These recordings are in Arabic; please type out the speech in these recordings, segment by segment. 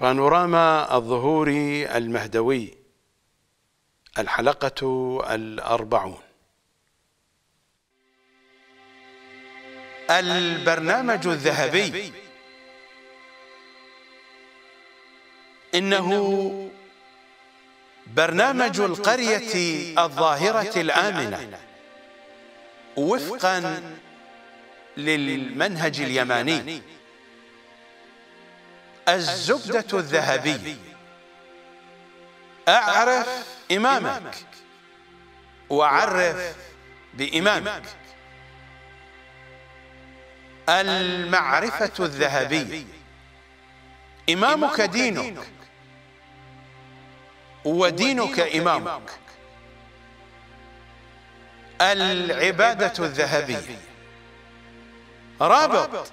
بانوراما الظهور المهدوي الحلقة الأربعون البرنامج الذهبي إنه برنامج القرية الظاهرة الآمنة وفقا للمنهج اليماني الزبدة الذهبي أعرف إمامك وعرف بإمامك المعرفة الذهبية إمامك دينك ودينك إمامك العبادة الذهبية رابط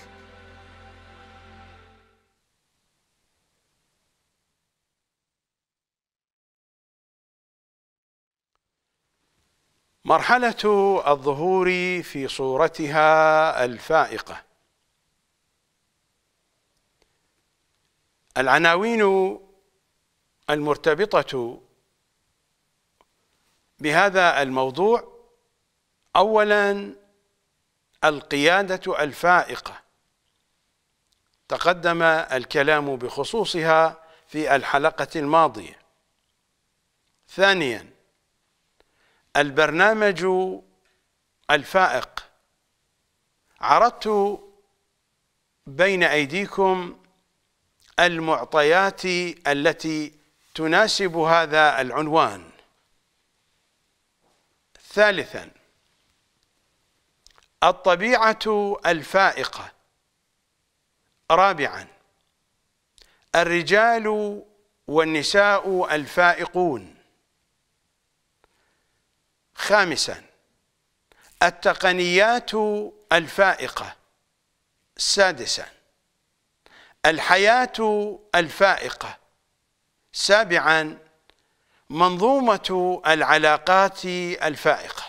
مرحلة الظهور في صورتها الفائقة العناوين المرتبطة بهذا الموضوع اولا القيادة الفائقة تقدم الكلام بخصوصها في الحلقة الماضية ثانيا البرنامج الفائق عرضت بين ايديكم المعطيات التي تناسب هذا العنوان ثالثا الطبيعه الفائقه رابعا الرجال والنساء الفائقون خامسا التقنيات الفائقة سادسا الحياة الفائقة سابعا منظومة العلاقات الفائقة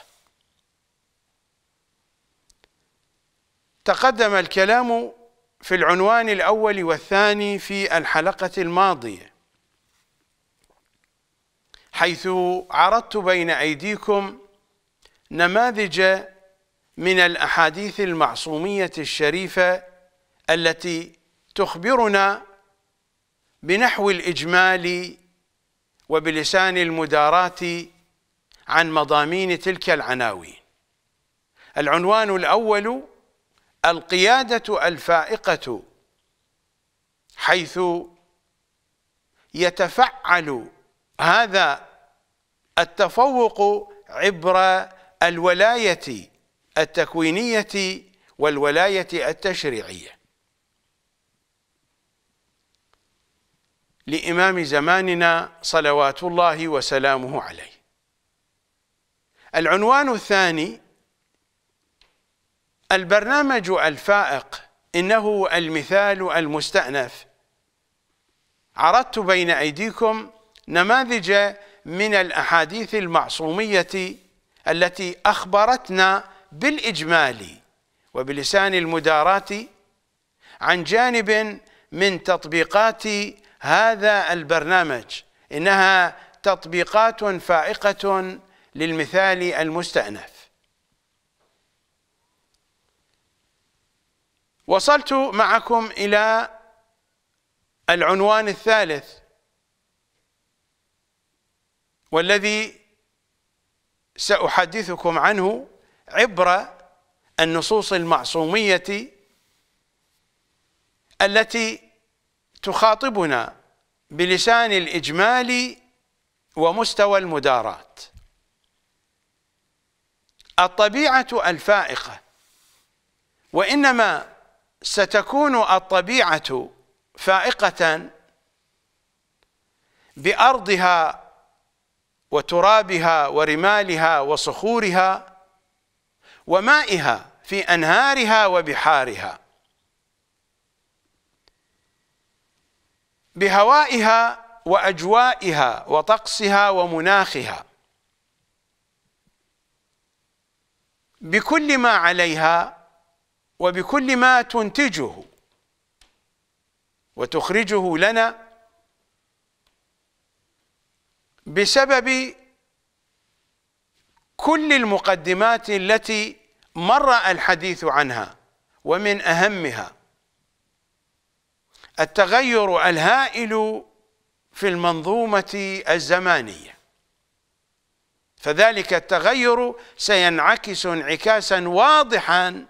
تقدم الكلام في العنوان الأول والثاني في الحلقة الماضية حيث عرضت بين أيديكم نماذج من الأحاديث المعصومية الشريفة التي تخبرنا بنحو الإجمال وبلسان المداراة عن مضامين تلك العناوين العنوان الأول القيادة الفائقة حيث يتفعل هذا التفوق عبر الولاية التكوينية والولاية التشريعية لإمام زماننا صلوات الله وسلامه عليه العنوان الثاني البرنامج الفائق إنه المثال المستأنف عرضت بين أيديكم نماذج من الأحاديث المعصومية التي أخبرتنا بالإجمال وبلسان المدارات عن جانب من تطبيقات هذا البرنامج إنها تطبيقات فائقة للمثال المستأنف وصلت معكم إلى العنوان الثالث والذي سأحدثكم عنه عبر النصوص المعصومية التي تخاطبنا بلسان الإجمال ومستوى المدارات الطبيعة الفائقة وإنما ستكون الطبيعة فائقة بأرضها وترابها ورمالها وصخورها ومائها في أنهارها وبحارها بهوائها وأجوائها وطقسها ومناخها بكل ما عليها وبكل ما تنتجه وتخرجه لنا بسبب كل المقدمات التي مر الحديث عنها ومن أهمها التغير الهائل في المنظومة الزمانية فذلك التغير سينعكس انعكاسا واضحا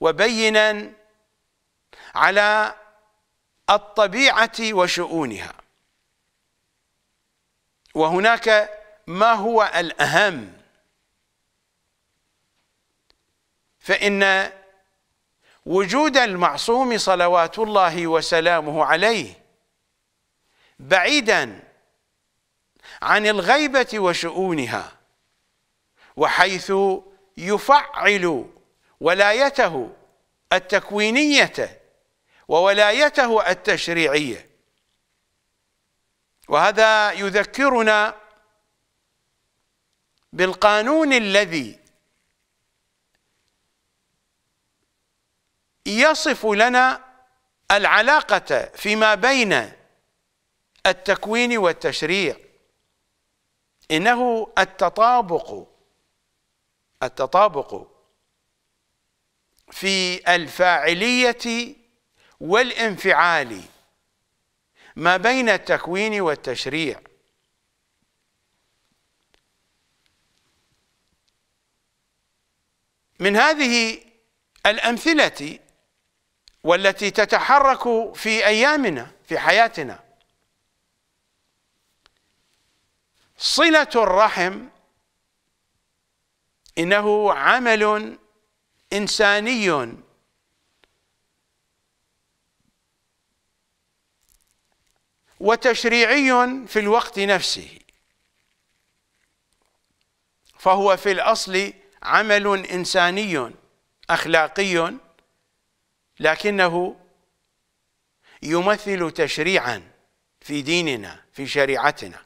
وبينا على الطبيعة وشؤونها وهناك ما هو الأهم فإن وجود المعصوم صلوات الله وسلامه عليه بعيدا عن الغيبة وشؤونها وحيث يفعل ولايته التكوينية وولايته التشريعية وهذا يذكرنا بالقانون الذي يصف لنا العلاقة فيما بين التكوين والتشريع إنه التطابق التطابق في الفاعلية والانفعال ما بين التكوين والتشريع من هذه الأمثلة والتي تتحرك في أيامنا في حياتنا صلة الرحم إنه عمل إنساني وتشريعي في الوقت نفسه فهو في الأصل عمل إنساني أخلاقي لكنه يمثل تشريعا في ديننا في شريعتنا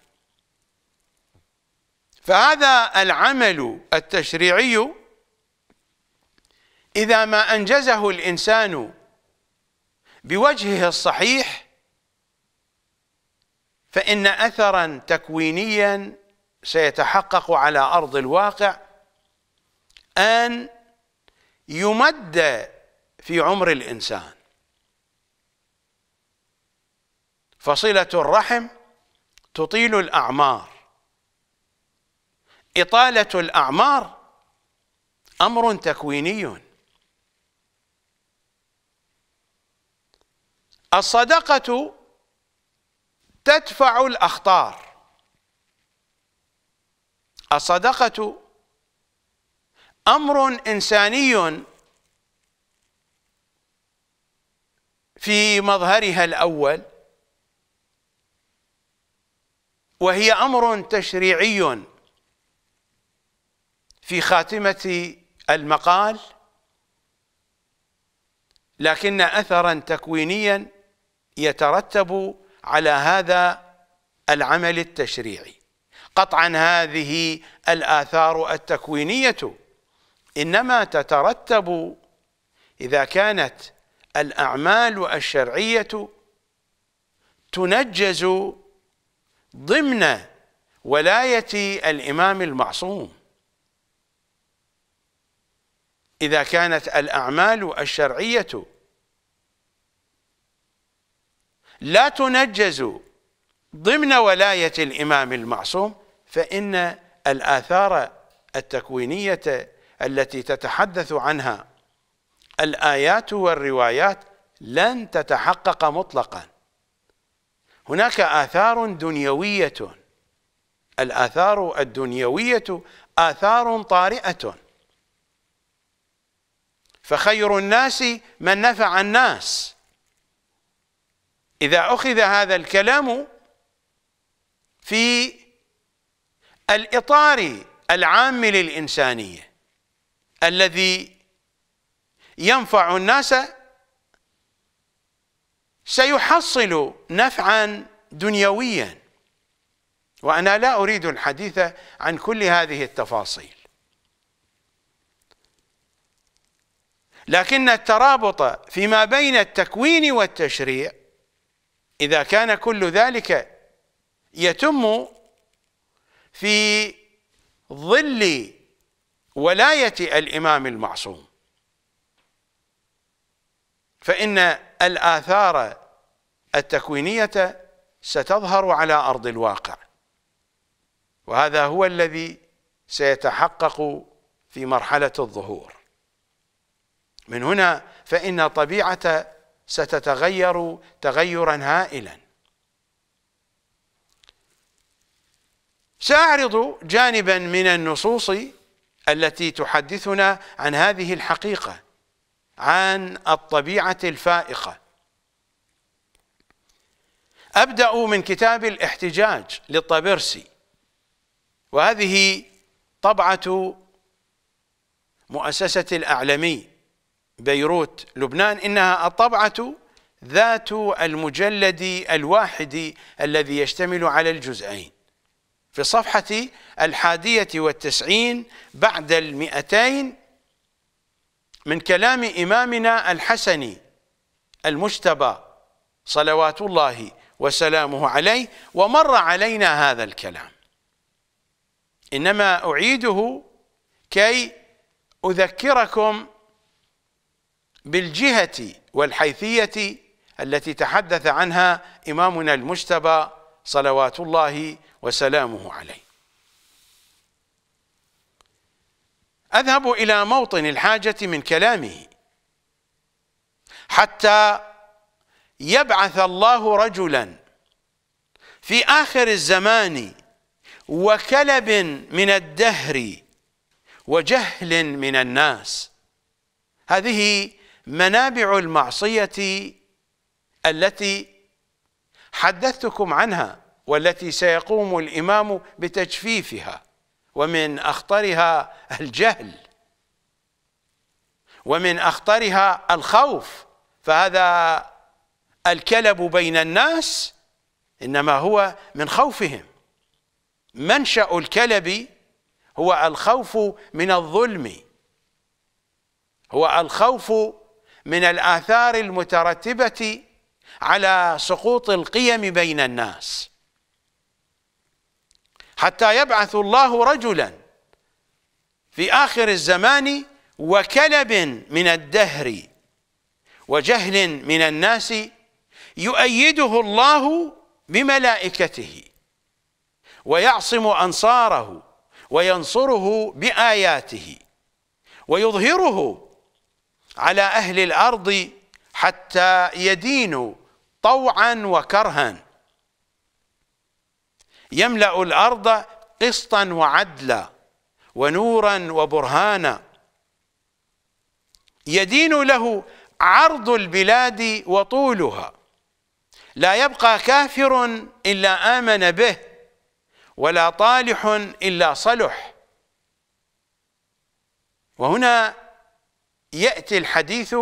فهذا العمل التشريعي إذا ما أنجزه الإنسان بوجهه الصحيح فإن أثرا تكوينيا سيتحقق على أرض الواقع أن يمد في عمر الإنسان فصلة الرحم تطيل الأعمار إطالة الأعمار أمر تكويني الصدقة تدفع الأخطار الصدقة أمر إنساني في مظهرها الأول وهي أمر تشريعي في خاتمة المقال لكن أثرا تكوينيا يترتب على هذا العمل التشريعي قطعا هذه الآثار التكوينية إنما تترتب إذا كانت الأعمال الشرعية تنجز ضمن ولاية الإمام المعصوم إذا كانت الأعمال الشرعية لا تنجز ضمن ولاية الإمام المعصوم فإن الآثار التكوينية التي تتحدث عنها الآيات والروايات لن تتحقق مطلقا هناك آثار دنيوية الآثار الدنيوية آثار طارئة فخير الناس من نفع الناس إذا أخذ هذا الكلام في الإطار العام للإنسانية الذي ينفع الناس سيحصل نفعا دنيويا وأنا لا أريد الحديث عن كل هذه التفاصيل لكن الترابط فيما بين التكوين والتشريع إذا كان كل ذلك يتم في ظل ولاية الإمام المعصوم فإن الآثار التكوينية ستظهر على أرض الواقع وهذا هو الذي سيتحقق في مرحلة الظهور من هنا فإن طبيعة ستتغير تغيرا هائلا ساعرض جانبا من النصوص التي تحدثنا عن هذه الحقيقه عن الطبيعه الفائقه ابدا من كتاب الاحتجاج للطبرسي وهذه طبعه مؤسسه الاعلمي بيروت لبنان إنها الطبعة ذات المجلد الواحد الذي يشتمل على الجزئين في صفحة الحادية والتسعين بعد المئتين من كلام إمامنا الحسني المجتبى صلوات الله وسلامه عليه ومر علينا هذا الكلام إنما أعيده كي أذكركم بالجهة والحيثية التي تحدث عنها إمامنا المجتبى صلوات الله وسلامه عليه أذهب إلى موطن الحاجة من كلامه حتى يبعث الله رجلا في آخر الزمان وكلب من الدهر وجهل من الناس هذه منابع المعصية التي حدثتكم عنها والتي سيقوم الإمام بتجفيفها ومن أخطرها الجهل ومن أخطرها الخوف فهذا الكلب بين الناس إنما هو من خوفهم منشأ الكلب هو الخوف من الظلم هو الخوف من الآثار المترتبة على سقوط القيم بين الناس حتى يبعث الله رجلا في آخر الزمان وكلب من الدهر وجهل من الناس يؤيده الله بملائكته ويعصم أنصاره وينصره بآياته ويظهره على أهل الأرض حتى يدينوا طوعا وكرها يملأ الأرض قسطا وعدلا ونورا وبرهانا يدين له عرض البلاد وطولها لا يبقى كافر إلا آمن به ولا طالح إلا صلح وهنا يأتي الحديث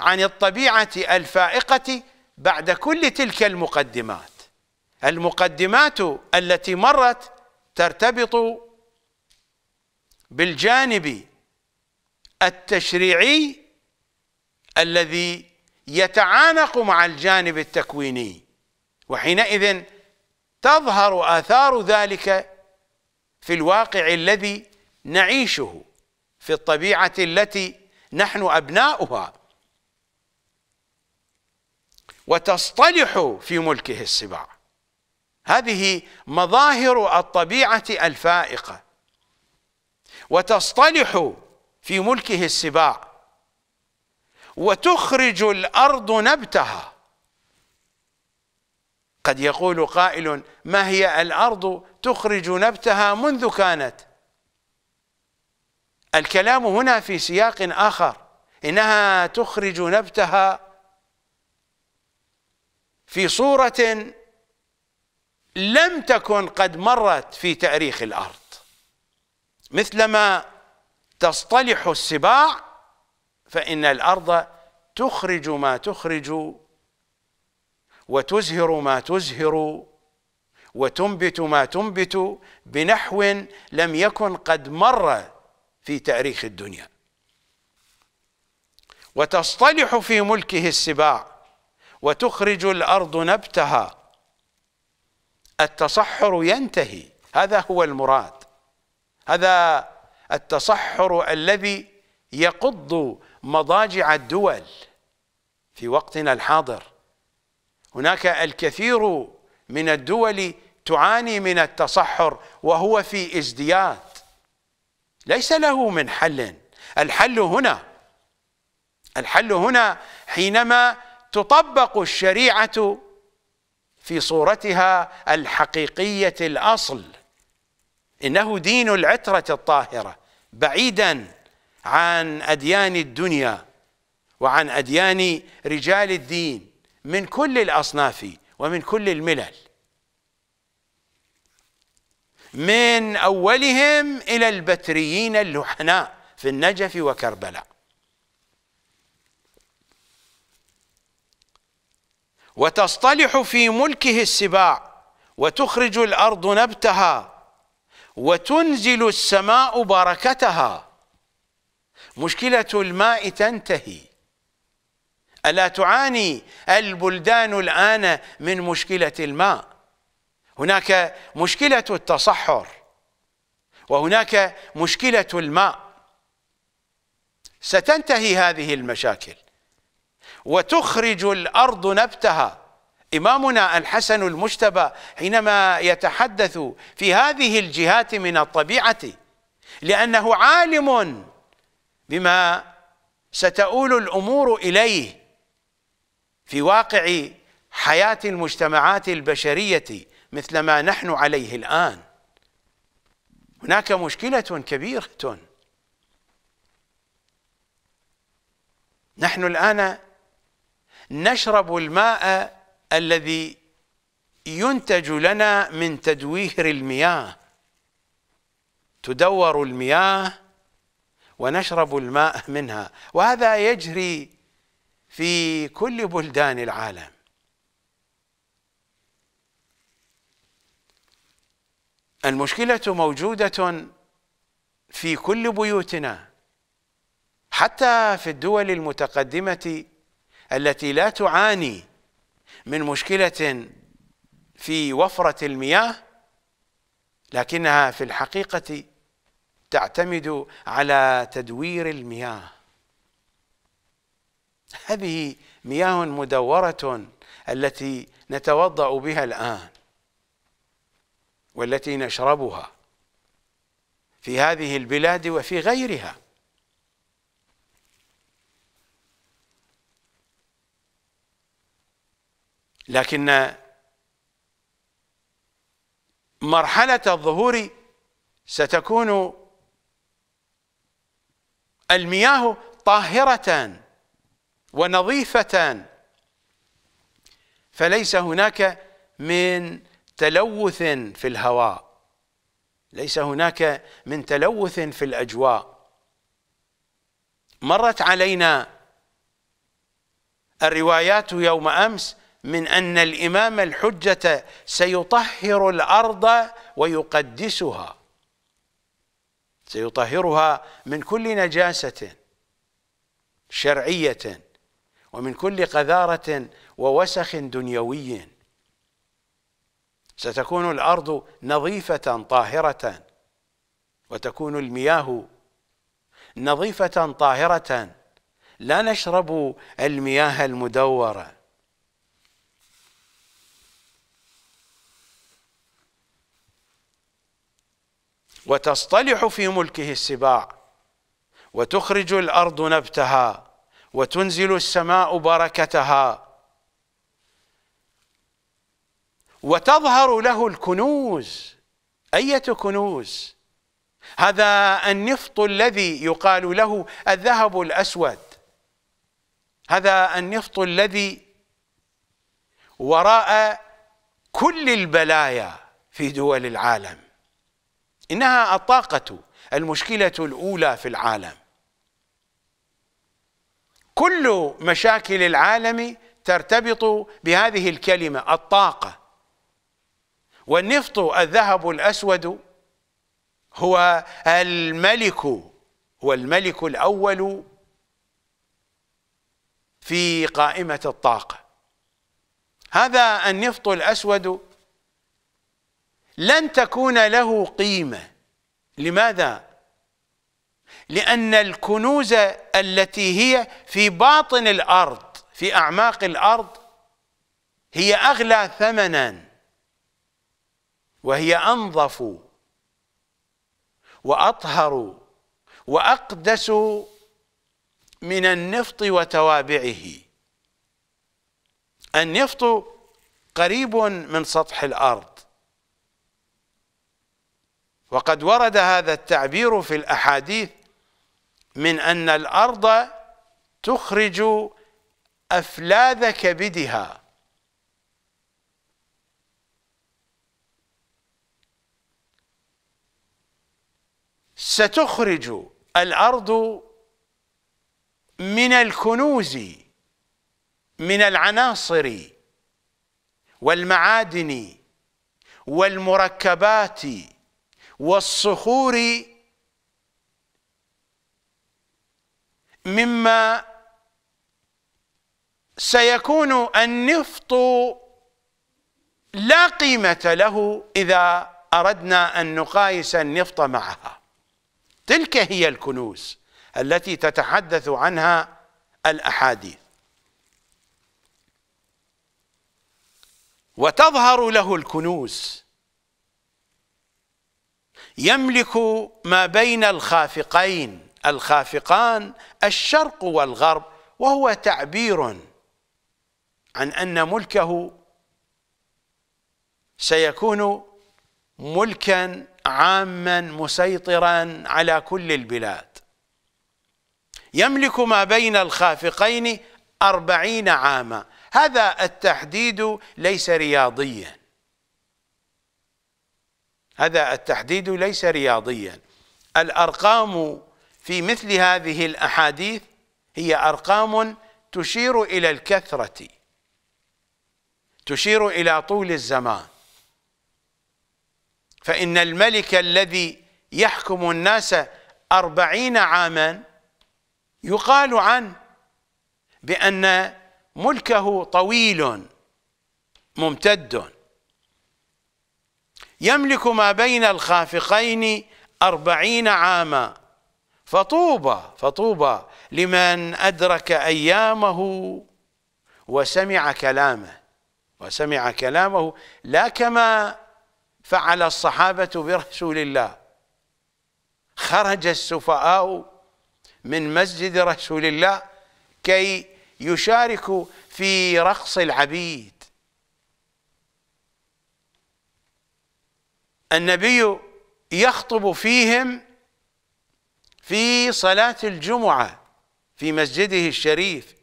عن الطبيعة الفائقة بعد كل تلك المقدمات المقدمات التي مرت ترتبط بالجانب التشريعي الذي يتعانق مع الجانب التكويني وحينئذ تظهر آثار ذلك في الواقع الذي نعيشه في الطبيعة التي نحن أبناؤها وتصطلح في ملكه السباع هذه مظاهر الطبيعة الفائقة وتصطلح في ملكه السباع وتخرج الأرض نبتها قد يقول قائل ما هي الأرض تخرج نبتها منذ كانت الكلام هنا في سياق آخر إنها تخرج نبتها في صورة لم تكن قد مرت في تاريخ الأرض مثلما تصطلح السباع فإن الأرض تخرج ما تخرج وتزهر ما تزهر وتنبت ما تنبت بنحو لم يكن قد مر في تاريخ الدنيا وتصطلح في ملكه السباع وتخرج الارض نبتها التصحر ينتهي هذا هو المراد هذا التصحر الذي يقض مضاجع الدول في وقتنا الحاضر هناك الكثير من الدول تعاني من التصحر وهو في ازدياد ليس له من حل الحل هنا الحل هنا حينما تطبق الشريعة في صورتها الحقيقية الأصل إنه دين العترة الطاهرة بعيدا عن أديان الدنيا وعن أديان رجال الدين من كل الأصناف ومن كل الملل من أولهم إلى البتريين اللحناء في النجف وكربلاء وتصطلح في ملكه السباع وتخرج الأرض نبتها وتنزل السماء بركتها مشكلة الماء تنتهي ألا تعاني البلدان الآن من مشكلة الماء هناك مشكلة التصحر وهناك مشكلة الماء ستنتهي هذه المشاكل وتخرج الأرض نبتها إمامنا الحسن المجتبى حينما يتحدث في هذه الجهات من الطبيعة لأنه عالم بما ستؤول الأمور إليه في واقع حياة المجتمعات البشرية مثل ما نحن عليه الآن هناك مشكلة كبيرة نحن الآن نشرب الماء الذي ينتج لنا من تدوير المياه تدور المياه ونشرب الماء منها وهذا يجري في كل بلدان العالم المشكلة موجودة في كل بيوتنا حتى في الدول المتقدمة التي لا تعاني من مشكلة في وفرة المياه لكنها في الحقيقة تعتمد على تدوير المياه هذه مياه مدورة التي نتوضأ بها الآن والتي نشربها في هذه البلاد وفي غيرها لكن مرحلة الظهور ستكون المياه طاهرة ونظيفة فليس هناك من تلوث في الهواء ليس هناك من تلوث في الاجواء مرت علينا الروايات يوم امس من ان الامام الحجه سيطهر الارض ويقدسها سيطهرها من كل نجاسه شرعيه ومن كل قذاره ووسخ دنيوي ستكون الارض نظيفه طاهره وتكون المياه نظيفه طاهره لا نشرب المياه المدوره وتصطلح في ملكه السباع وتخرج الارض نبتها وتنزل السماء بركتها وتظهر له الكنوز أية كنوز هذا النفط الذي يقال له الذهب الأسود هذا النفط الذي وراء كل البلايا في دول العالم إنها الطاقة المشكلة الأولى في العالم كل مشاكل العالم ترتبط بهذه الكلمة الطاقة والنفط الذهب الأسود هو الملك هو الملك الأول في قائمة الطاقة هذا النفط الأسود لن تكون له قيمة لماذا؟ لأن الكنوز التي هي في باطن الأرض في أعماق الأرض هي أغلى ثمناً وهي انظف واطهر واقدس من النفط وتوابعه النفط قريب من سطح الارض وقد ورد هذا التعبير في الاحاديث من ان الارض تخرج افلاذ كبدها ستخرج الارض من الكنوز من العناصر والمعادن والمركبات والصخور مما سيكون النفط لا قيمة له إذا أردنا أن نقايس النفط معها تلك هي الكنوز التي تتحدث عنها الاحاديث وتظهر له الكنوز يملك ما بين الخافقين الخافقان الشرق والغرب وهو تعبير عن ان ملكه سيكون ملكا عاما مسيطرا على كل البلاد يملك ما بين الخافقين أربعين عاما هذا التحديد ليس رياضيا هذا التحديد ليس رياضيا الأرقام في مثل هذه الأحاديث هي أرقام تشير إلى الكثرة تشير إلى طول الزمان فإن الملك الذي يحكم الناس أربعين عاما يقال عنه بأن ملكه طويل ممتد يملك ما بين الخافقين أربعين عاما فطوبى فطوبى لمن أدرك أيامه وسمع كلامه وسمع كلامه لا كما فعل الصحابة برسول الله خرج السفهاء من مسجد رسول الله كي يشاركوا في رقص العبيد النبي يخطب فيهم في صلاة الجمعة في مسجده الشريف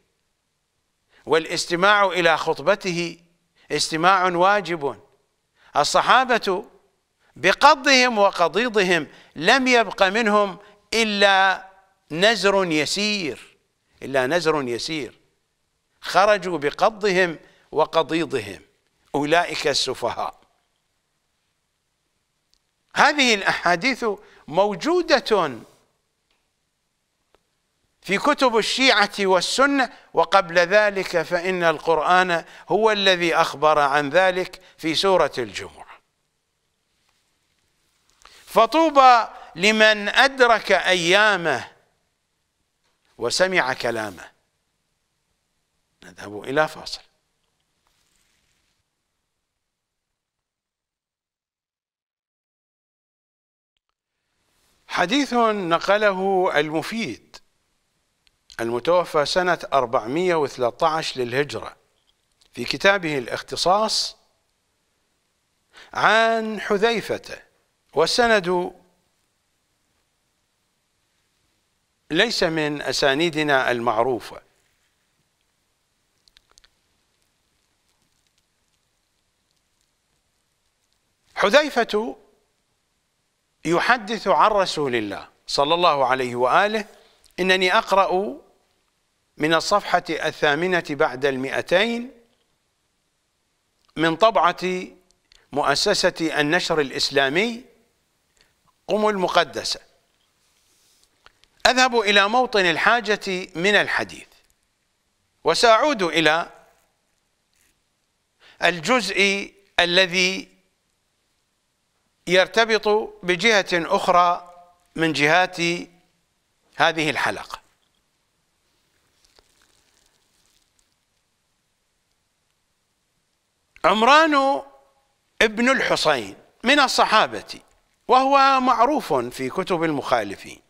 والاستماع إلى خطبته استماع واجب الصحابة بقضهم وقضيضهم لم يبق منهم إلا نزر يسير إلا نزر يسير خرجوا بقضهم وقضيضهم أولئك السفهاء هذه الأحاديث موجودة في كتب الشيعة والسنة وقبل ذلك فإن القرآن هو الذي أخبر عن ذلك في سورة الجمعة فطوبى لمن أدرك أيامه وسمع كلامه نذهب إلى فاصل حديث نقله المفيد المتوفى سنة 413 للهجرة في كتابه الاختصاص عن حذيفة والسند ليس من أسانيدنا المعروفة حذيفة يحدث عن رسول الله صلى الله عليه وآله إنني أقرأ من الصفحة الثامنة بعد المئتين من طبعة مؤسسة النشر الإسلامي قم المقدسة أذهب إلى موطن الحاجة من الحديث وسأعود إلى الجزء الذي يرتبط بجهة أخرى من جهات هذه الحلقة عمران ابن الحصين من الصحابة وهو معروف في كتب المخالفين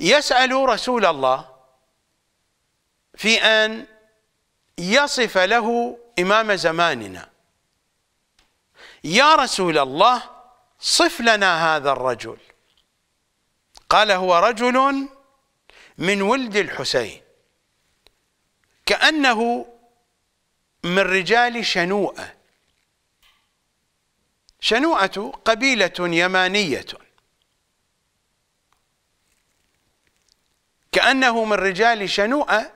يسأل رسول الله في أن يصف له إمام زماننا يا رسول الله صف لنا هذا الرجل قال هو رجل من ولد الحسين كأنه من رجال شنوءة شنوءة قبيلة يمانية كأنه من رجال شنوءة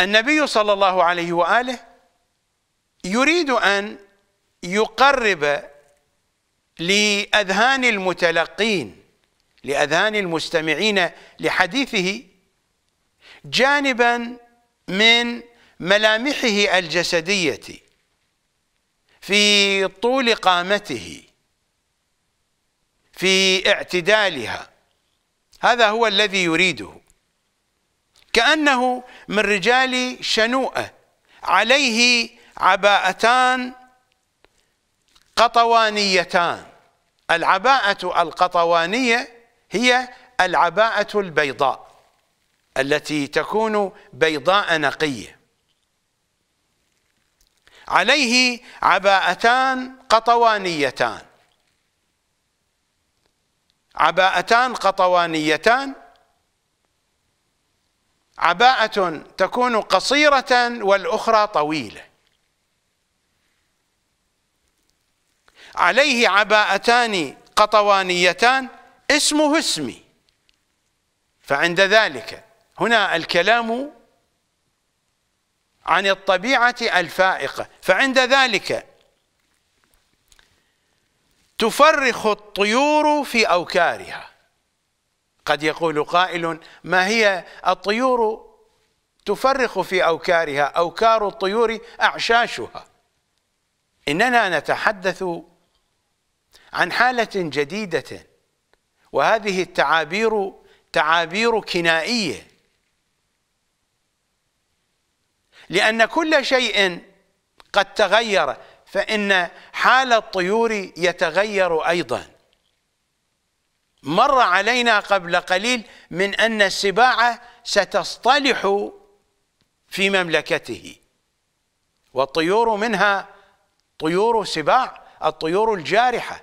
النبي صلى الله عليه وآله يريد أن يقرب لأذهان المتلقين لاذان المستمعين لحديثه جانبا من ملامحه الجسدية في طول قامته في اعتدالها هذا هو الذي يريده كأنه من رجال شنوءة عليه عباءتان قطوانيتان العباءة القطوانية هي العباءة البيضاء التي تكون بيضاء نقية عليه عباءتان قطوانيتان عباءتان قطوانيتان عباءة تكون قصيرة والأخرى طويلة عليه عباءتان قطوانيتان اسمه اسمي فعند ذلك هنا الكلام عن الطبيعة الفائقة فعند ذلك تفرخ الطيور في أوكارها قد يقول قائل ما هي الطيور تفرخ في أوكارها أوكار الطيور أعشاشها إننا نتحدث عن حالة جديدة وهذه التعابير تعابير كنائيه لان كل شيء قد تغير فان حال الطيور يتغير ايضا مر علينا قبل قليل من ان السباعه ستصطلح في مملكته والطيور منها طيور سباع الطيور الجارحه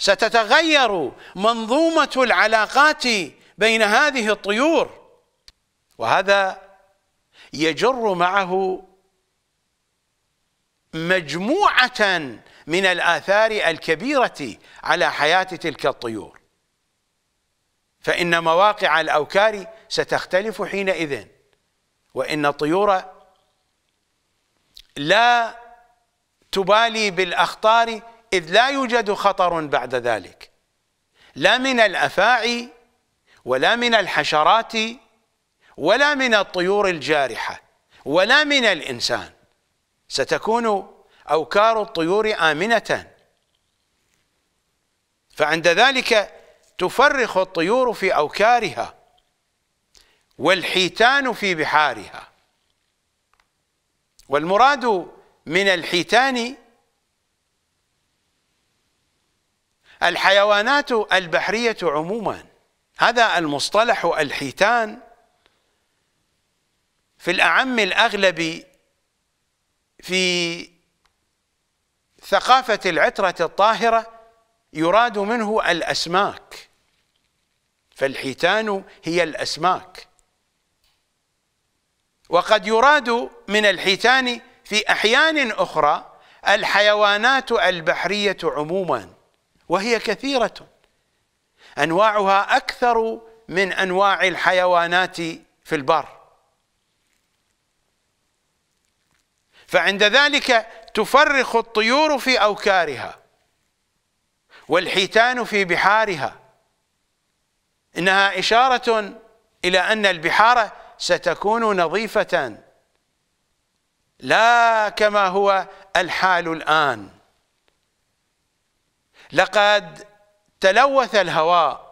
ستتغير منظومه العلاقات بين هذه الطيور وهذا يجر معه مجموعه من الاثار الكبيره على حياه تلك الطيور فان مواقع الاوكار ستختلف حينئذ وان الطيور لا تبالي بالاخطار إذ لا يوجد خطر بعد ذلك لا من الأفاعي ولا من الحشرات ولا من الطيور الجارحة ولا من الإنسان ستكون أوكار الطيور آمنة فعند ذلك تفرخ الطيور في أوكارها والحيتان في بحارها والمراد من الحيتان الحيوانات البحرية عموما هذا المصطلح الحيتان في الأعم الأغلب في ثقافة العترة الطاهرة يراد منه الأسماك فالحيتان هي الأسماك وقد يراد من الحيتان في أحيان أخرى الحيوانات البحرية عموماً وهي كثيرة أنواعها أكثر من أنواع الحيوانات في البر فعند ذلك تفرخ الطيور في أوكارها والحيتان في بحارها إنها إشارة إلى أن البحار ستكون نظيفة لا كما هو الحال الآن لقد تلوث الهواء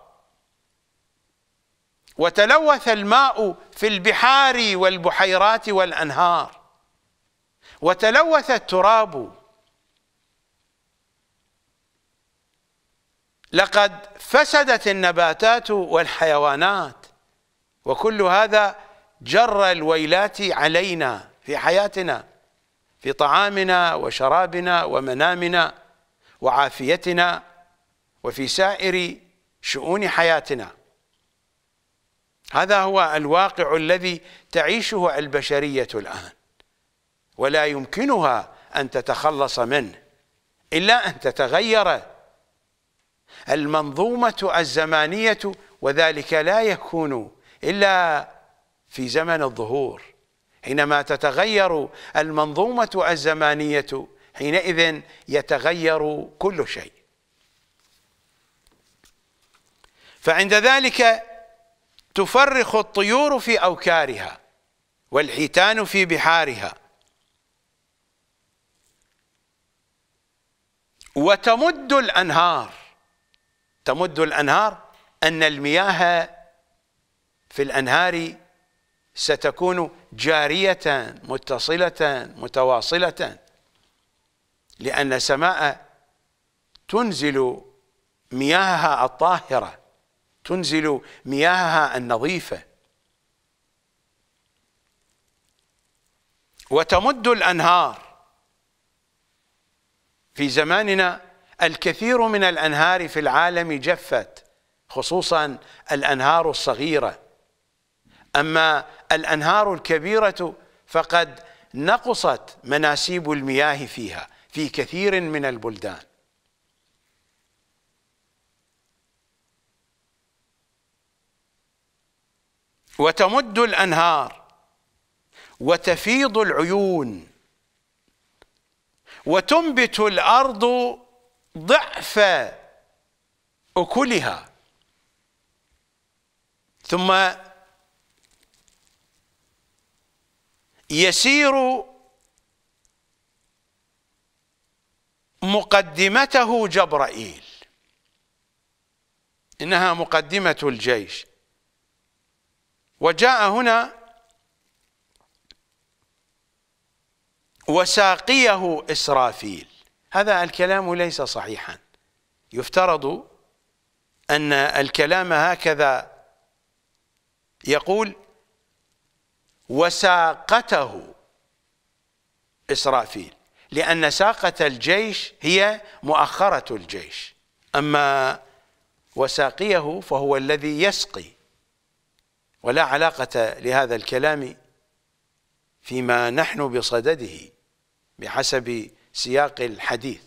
وتلوث الماء في البحار والبحيرات والانهار وتلوث التراب لقد فسدت النباتات والحيوانات وكل هذا جر الويلات علينا في حياتنا في طعامنا وشرابنا ومنامنا وعافيتنا وفي سائر شؤون حياتنا هذا هو الواقع الذي تعيشه البشرية الآن ولا يمكنها أن تتخلص منه إلا أن تتغير المنظومة الزمانية وذلك لا يكون إلا في زمن الظهور حينما تتغير المنظومة الزمانية حينئذ يتغير كل شيء فعند ذلك تفرخ الطيور في أوكارها والحيتان في بحارها وتمد الأنهار تمد الأنهار أن المياه في الأنهار ستكون جارية متصلة متواصلة لأن السماء تنزل مياهها الطاهرة تنزل مياهها النظيفة وتمد الأنهار في زماننا الكثير من الأنهار في العالم جفت خصوصا الأنهار الصغيرة أما الأنهار الكبيرة فقد نقصت مناسيب المياه فيها في كثير من البلدان وتمد الانهار وتفيض العيون وتنبت الارض ضعف اكلها ثم يسير مقدمته جبرائيل إنها مقدمة الجيش وجاء هنا وساقيه إسرافيل هذا الكلام ليس صحيحا يفترض أن الكلام هكذا يقول وساقته إسرافيل لأن ساقة الجيش هي مؤخرة الجيش أما وساقيه فهو الذي يسقي ولا علاقة لهذا الكلام فيما نحن بصدده بحسب سياق الحديث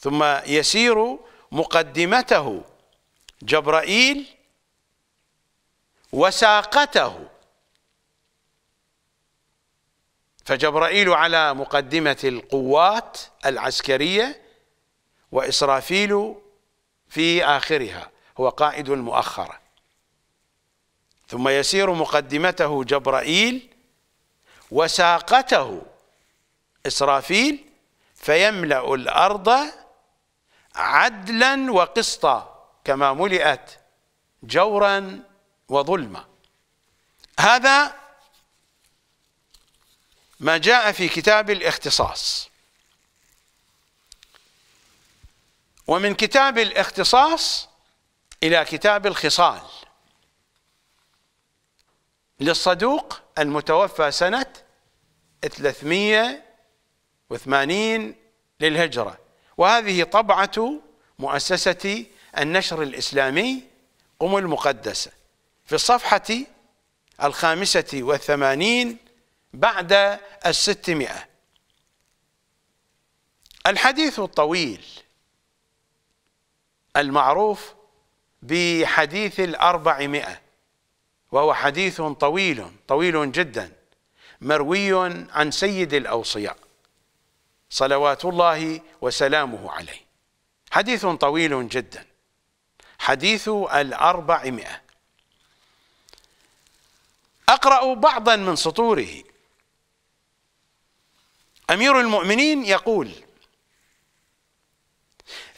ثم يسير مقدمته جبرائيل وساقته فجبرائيل على مقدمة القوات العسكرية وإسرافيل في آخرها هو قائد المؤخرة ثم يسير مقدمته جبرائيل وساقته إسرافيل فيملأ الأرض عدلا وقسطا كما ملئت جورا وظلما هذا ما جاء في كتاب الاختصاص ومن كتاب الاختصاص إلى كتاب الخصال للصدوق المتوفى سنة 380 للهجرة وهذه طبعة مؤسسة النشر الإسلامي قم المقدسة في الصفحة الخامسة والثمانين بعد الستمائة الحديث الطويل المعروف بحديث الأربعمائة وهو حديث طويل طويل جدا مروي عن سيد الأوصياء صلوات الله وسلامه عليه حديث طويل جدا حديث الأربعمائة أقرأ بعضا من سطوره امير المؤمنين يقول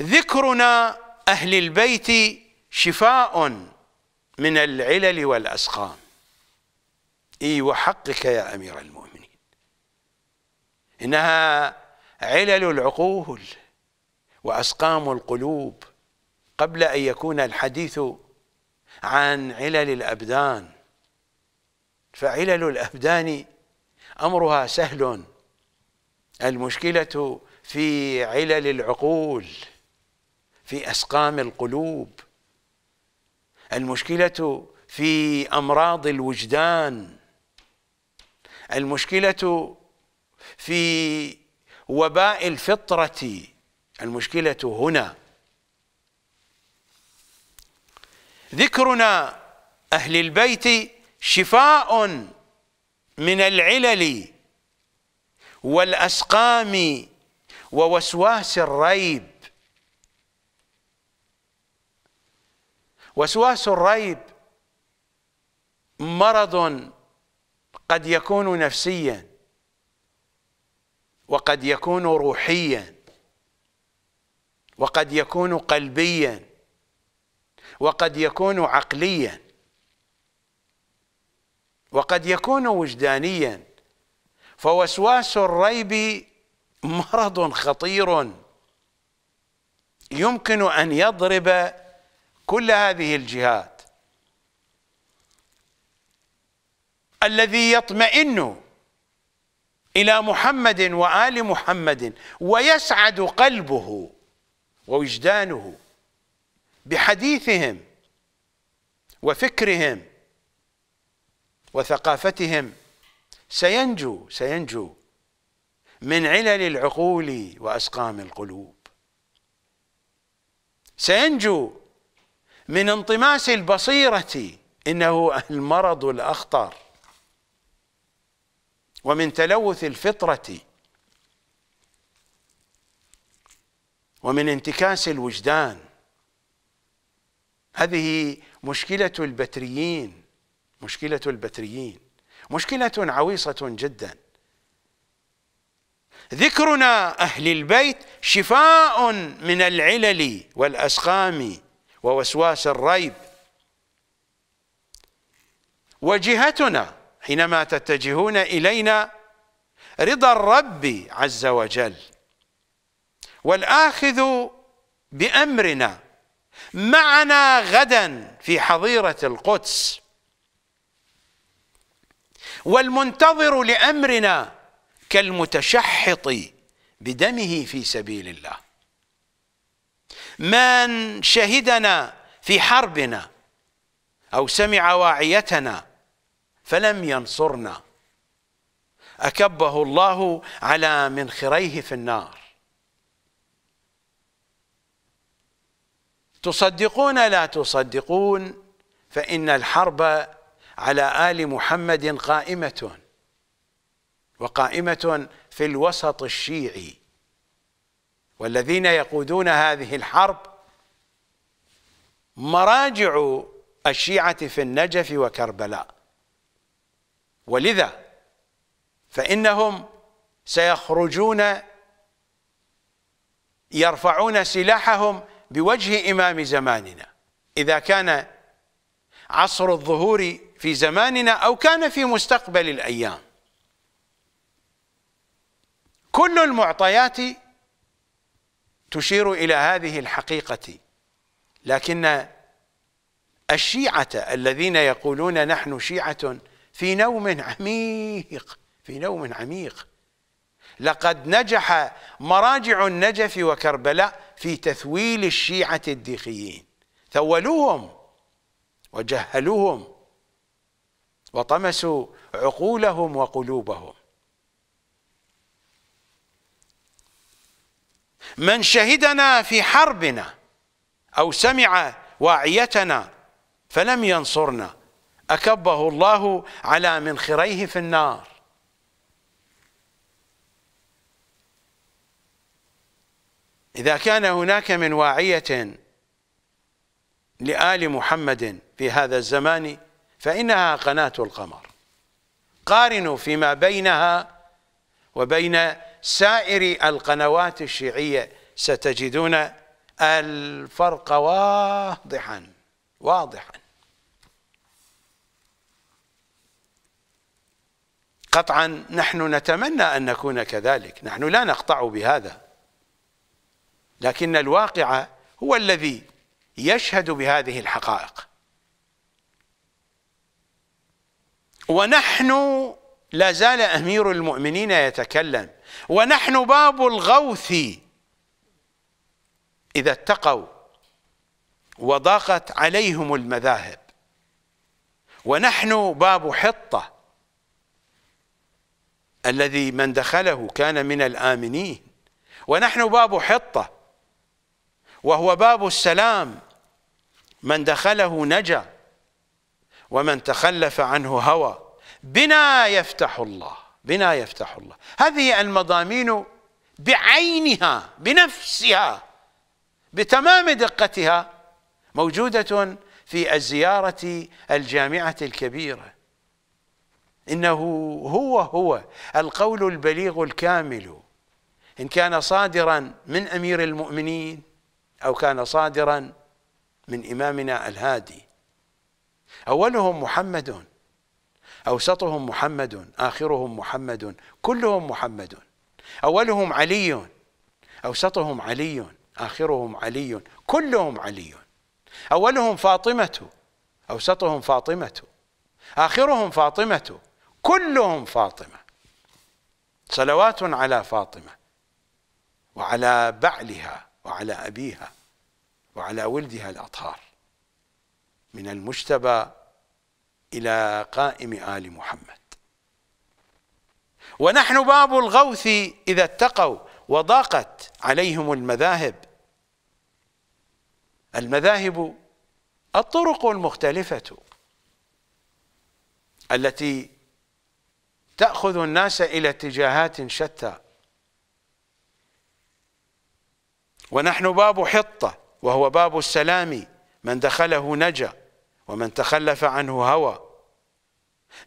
ذكرنا اهل البيت شفاء من العلل والاسقام اي وحقك يا امير المؤمنين انها علل العقول واسقام القلوب قبل ان يكون الحديث عن علل الابدان فعلل الابدان امرها سهل المشكلة في علل العقول في أسقام القلوب المشكلة في أمراض الوجدان المشكلة في وباء الفطرة المشكلة هنا ذكرنا أهل البيت شفاء من العلل والأسقام ووسواس الريب وسواس الريب مرض قد يكون نفسيا وقد يكون روحيا وقد يكون قلبيا وقد يكون عقليا وقد يكون وجدانيا فوسواس الريب مرض خطير يمكن ان يضرب كل هذه الجهات الذي يطمئن الى محمد وال محمد ويسعد قلبه ووجدانه بحديثهم وفكرهم وثقافتهم سينجو سينجو من علل العقول وأسقام القلوب سينجو من انطماس البصيرة إنه المرض الأخطر ومن تلوث الفطرة ومن انتكاس الوجدان هذه مشكلة البتريين مشكلة البتريين مشكلة عويصة جدا ذكرنا أهل البيت شفاء من العلل والأسقام ووسواس الريب وجهتنا حينما تتجهون إلينا رضا الرب عز وجل والآخذ بأمرنا معنا غدا في حظيرة القدس والمنتظر لأمرنا كالمتشحط بدمه في سبيل الله من شهدنا في حربنا أو سمع واعيتنا فلم ينصرنا أكبه الله على منخريه في النار تصدقون لا تصدقون فإن الحرب على آل محمد قائمة وقائمة في الوسط الشيعي والذين يقودون هذه الحرب مراجع الشيعة في النجف وكربلاء ولذا فإنهم سيخرجون يرفعون سلاحهم بوجه إمام زماننا إذا كان عصر الظهور في زماننا أو كان في مستقبل الأيام كل المعطيات تشير إلى هذه الحقيقة لكن الشيعة الذين يقولون نحن شيعة في نوم عميق في نوم عميق لقد نجح مراجع النجف وكربلاء في تثويل الشيعة الديخيين ثولوهم وجهلوهم وطمسوا عقولهم وقلوبهم من شهدنا في حربنا أو سمع واعيتنا فلم ينصرنا أكبه الله على منخريه في النار إذا كان هناك من واعية لآل محمد في هذا الزمان فإنها قناة القمر قارنوا فيما بينها وبين سائر القنوات الشيعية ستجدون الفرق واضحا واضحا قطعا نحن نتمنى أن نكون كذلك نحن لا نقطع بهذا لكن الواقع هو الذي يشهد بهذه الحقائق ونحن لا زال أمير المؤمنين يتكلم ونحن باب الغوث إذا اتقوا وضاقت عليهم المذاهب ونحن باب حطة الذي من دخله كان من الآمنين ونحن باب حطة وهو باب السلام من دخله نجا ومن تخلف عنه هوى بنا يفتح الله بنا يفتح الله هذه المضامين بعينها بنفسها بتمام دقتها موجودة في الزيارة الجامعة الكبيرة إنه هو هو القول البليغ الكامل إن كان صادرا من أمير المؤمنين أو كان صادرا من إمامنا الهادي أولهم محمد أوسطهم محمد آخرهم محمد كلهم محمد أولهم علي أوسطهم علي آخرهم علي كلهم علي أولهم فاطمة أوسطهم فاطمة آخرهم فاطمة كلهم فاطمة صلوات على فاطمة وعلى بعلها وعلى أبيها وعلى ولدها الأطهار من المجتبى إلى قائم آل محمد ونحن باب الغوث إذا اتقوا وضاقت عليهم المذاهب المذاهب الطرق المختلفة التي تأخذ الناس إلى اتجاهات شتى ونحن باب حطة وهو باب السلام من دخله نجا ومن تخلف عنه هوى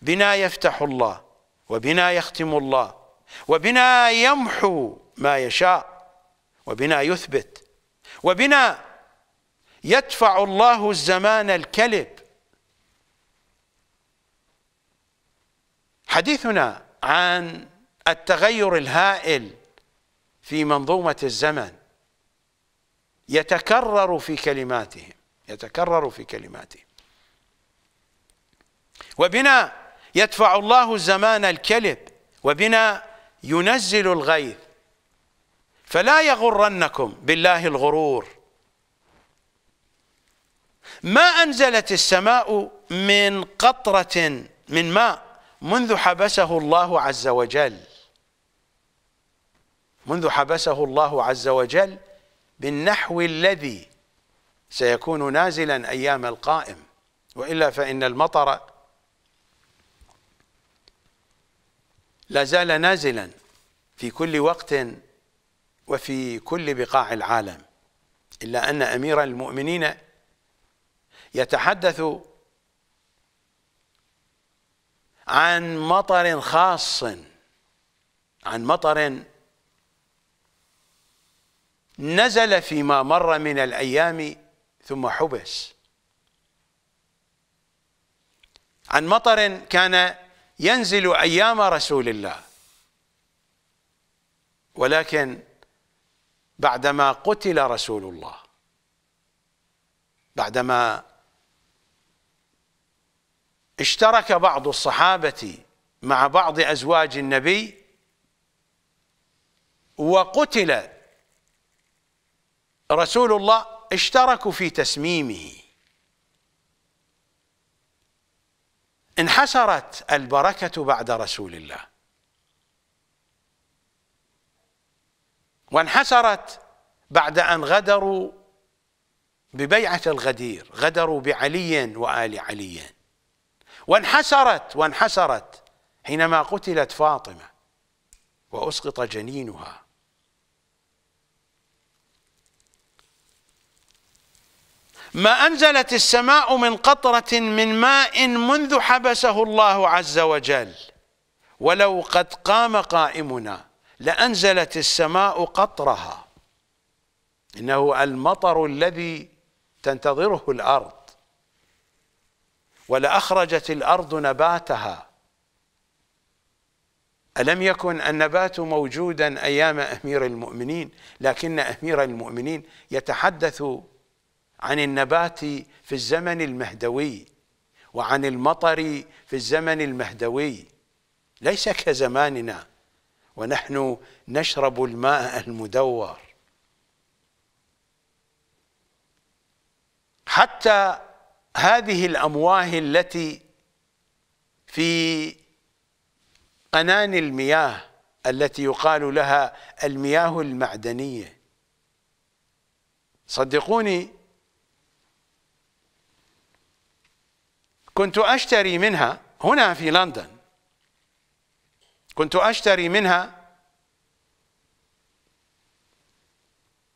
بنا يفتح الله وبنا يختم الله وبنا يمحو ما يشاء وبنا يثبت وبنا يدفع الله الزمان الكلب حديثنا عن التغير الهائل في منظومة الزمن يتكرر في كلماتهم يتكرر في كلماتهم وبنا يدفع الله الزمان الكلب وبنا ينزل الغيث فلا يغرنكم بالله الغرور ما أنزلت السماء من قطرة من ماء منذ حبسه الله عز وجل منذ حبسه الله عز وجل بالنحو الذي سيكون نازلا أيام القائم وإلا فإن المطر لا زال نازلا في كل وقت وفي كل بقاع العالم إلا أن أمير المؤمنين يتحدث عن مطر خاص عن مطر نزل فيما مر من الأيام ثم حبس عن مطر كان ينزل أيام رسول الله ولكن بعدما قتل رسول الله بعدما اشترك بعض الصحابة مع بعض أزواج النبي وقتل رسول الله اشتركوا في تسميمه انحسرت البركة بعد رسول الله وانحسرت بعد أن غدروا ببيعة الغدير غدروا بعلي وآل علي وانحسرت وانحسرت حينما قتلت فاطمة وأسقط جنينها ما أنزلت السماء من قطرة من ماء منذ حبسه الله عز وجل ولو قد قام قائمنا لأنزلت السماء قطرها إنه المطر الذي تنتظره الأرض ولأخرجت الأرض نباتها ألم يكن النبات موجودا أيام أمير المؤمنين لكن أمير المؤمنين يتحدث عن النبات في الزمن المهدوي وعن المطر في الزمن المهدوي ليس كزماننا ونحن نشرب الماء المدور حتى هذه الامواه التي في قنان المياه التي يقال لها المياه المعدنيه صدقوني كنت أشتري منها هنا في لندن كنت أشتري منها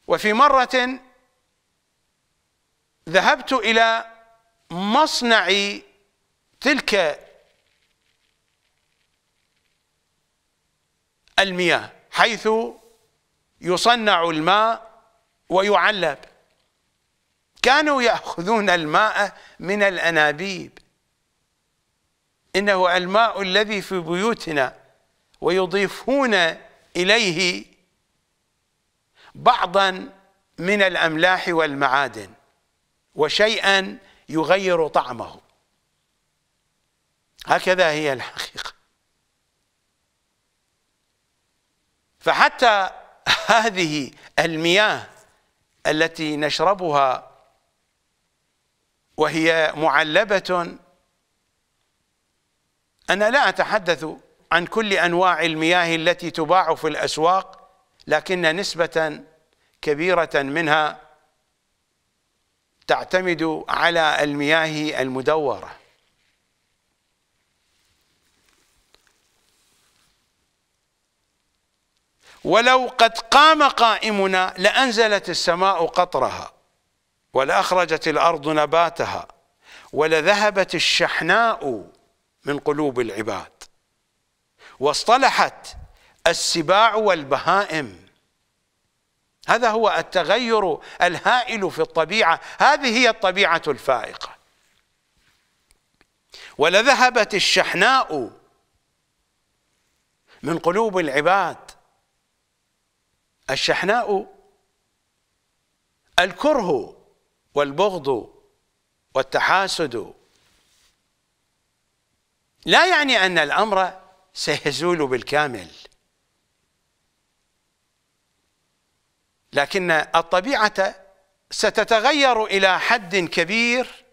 وفي مرة ذهبت إلى مصنع تلك المياه حيث يصنع الماء ويعلب كانوا ياخذون الماء من الانابيب إنه الماء الذي في بيوتنا ويضيفون إليه بعضا من الأملاح والمعادن وشيئا يغير طعمه هكذا هي الحقيقة فحتى هذه المياه التي نشربها وهي معلبة أنا لا أتحدث عن كل أنواع المياه التي تباع في الأسواق لكن نسبة كبيرة منها تعتمد على المياه المدورة ولو قد قام قائمنا لأنزلت السماء قطرها ولأخرجت الأرض نباتها ولذهبت الشحناء من قلوب العباد واصطلحت السباع والبهائم هذا هو التغير الهائل في الطبيعة هذه هي الطبيعة الفائقة ولذهبت الشحناء من قلوب العباد الشحناء الكره والبغض والتحاسد لا يعني أن الأمر سيزول بالكامل لكن الطبيعة ستتغير إلى حد كبير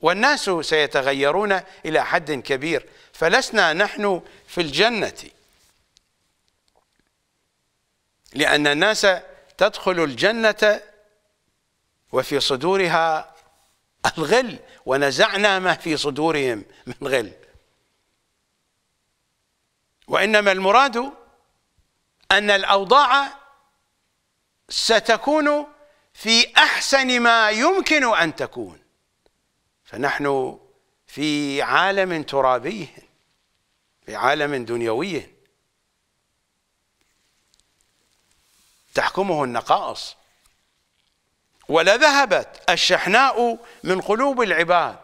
والناس سيتغيرون إلى حد كبير فلسنا نحن في الجنة لأن الناس تدخل الجنة وفي صدورها الغل ونزعنا ما في صدورهم من غل وإنما المراد أن الأوضاع ستكون في أحسن ما يمكن أن تكون فنحن في عالم ترابي في عالم دنيوي تحكمه النقائص ولذهبت الشحناء من قلوب العباد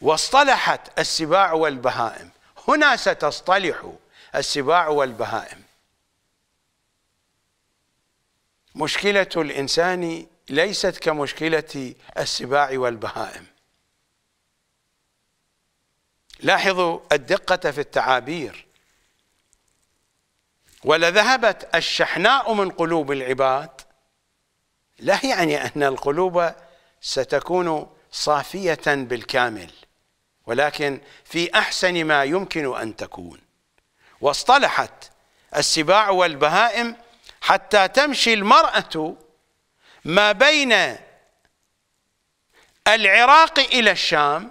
واصطلحت السباع والبهائم هنا ستصطلح السباع والبهائم مشكلة الإنسان ليست كمشكلة السباع والبهائم لاحظوا الدقة في التعابير ولذهبت الشحناء من قلوب العباد لا يعني أن القلوب ستكون صافية بالكامل ولكن في أحسن ما يمكن أن تكون واصطلحت السباع والبهائم حتى تمشي المرأة ما بين العراق إلى الشام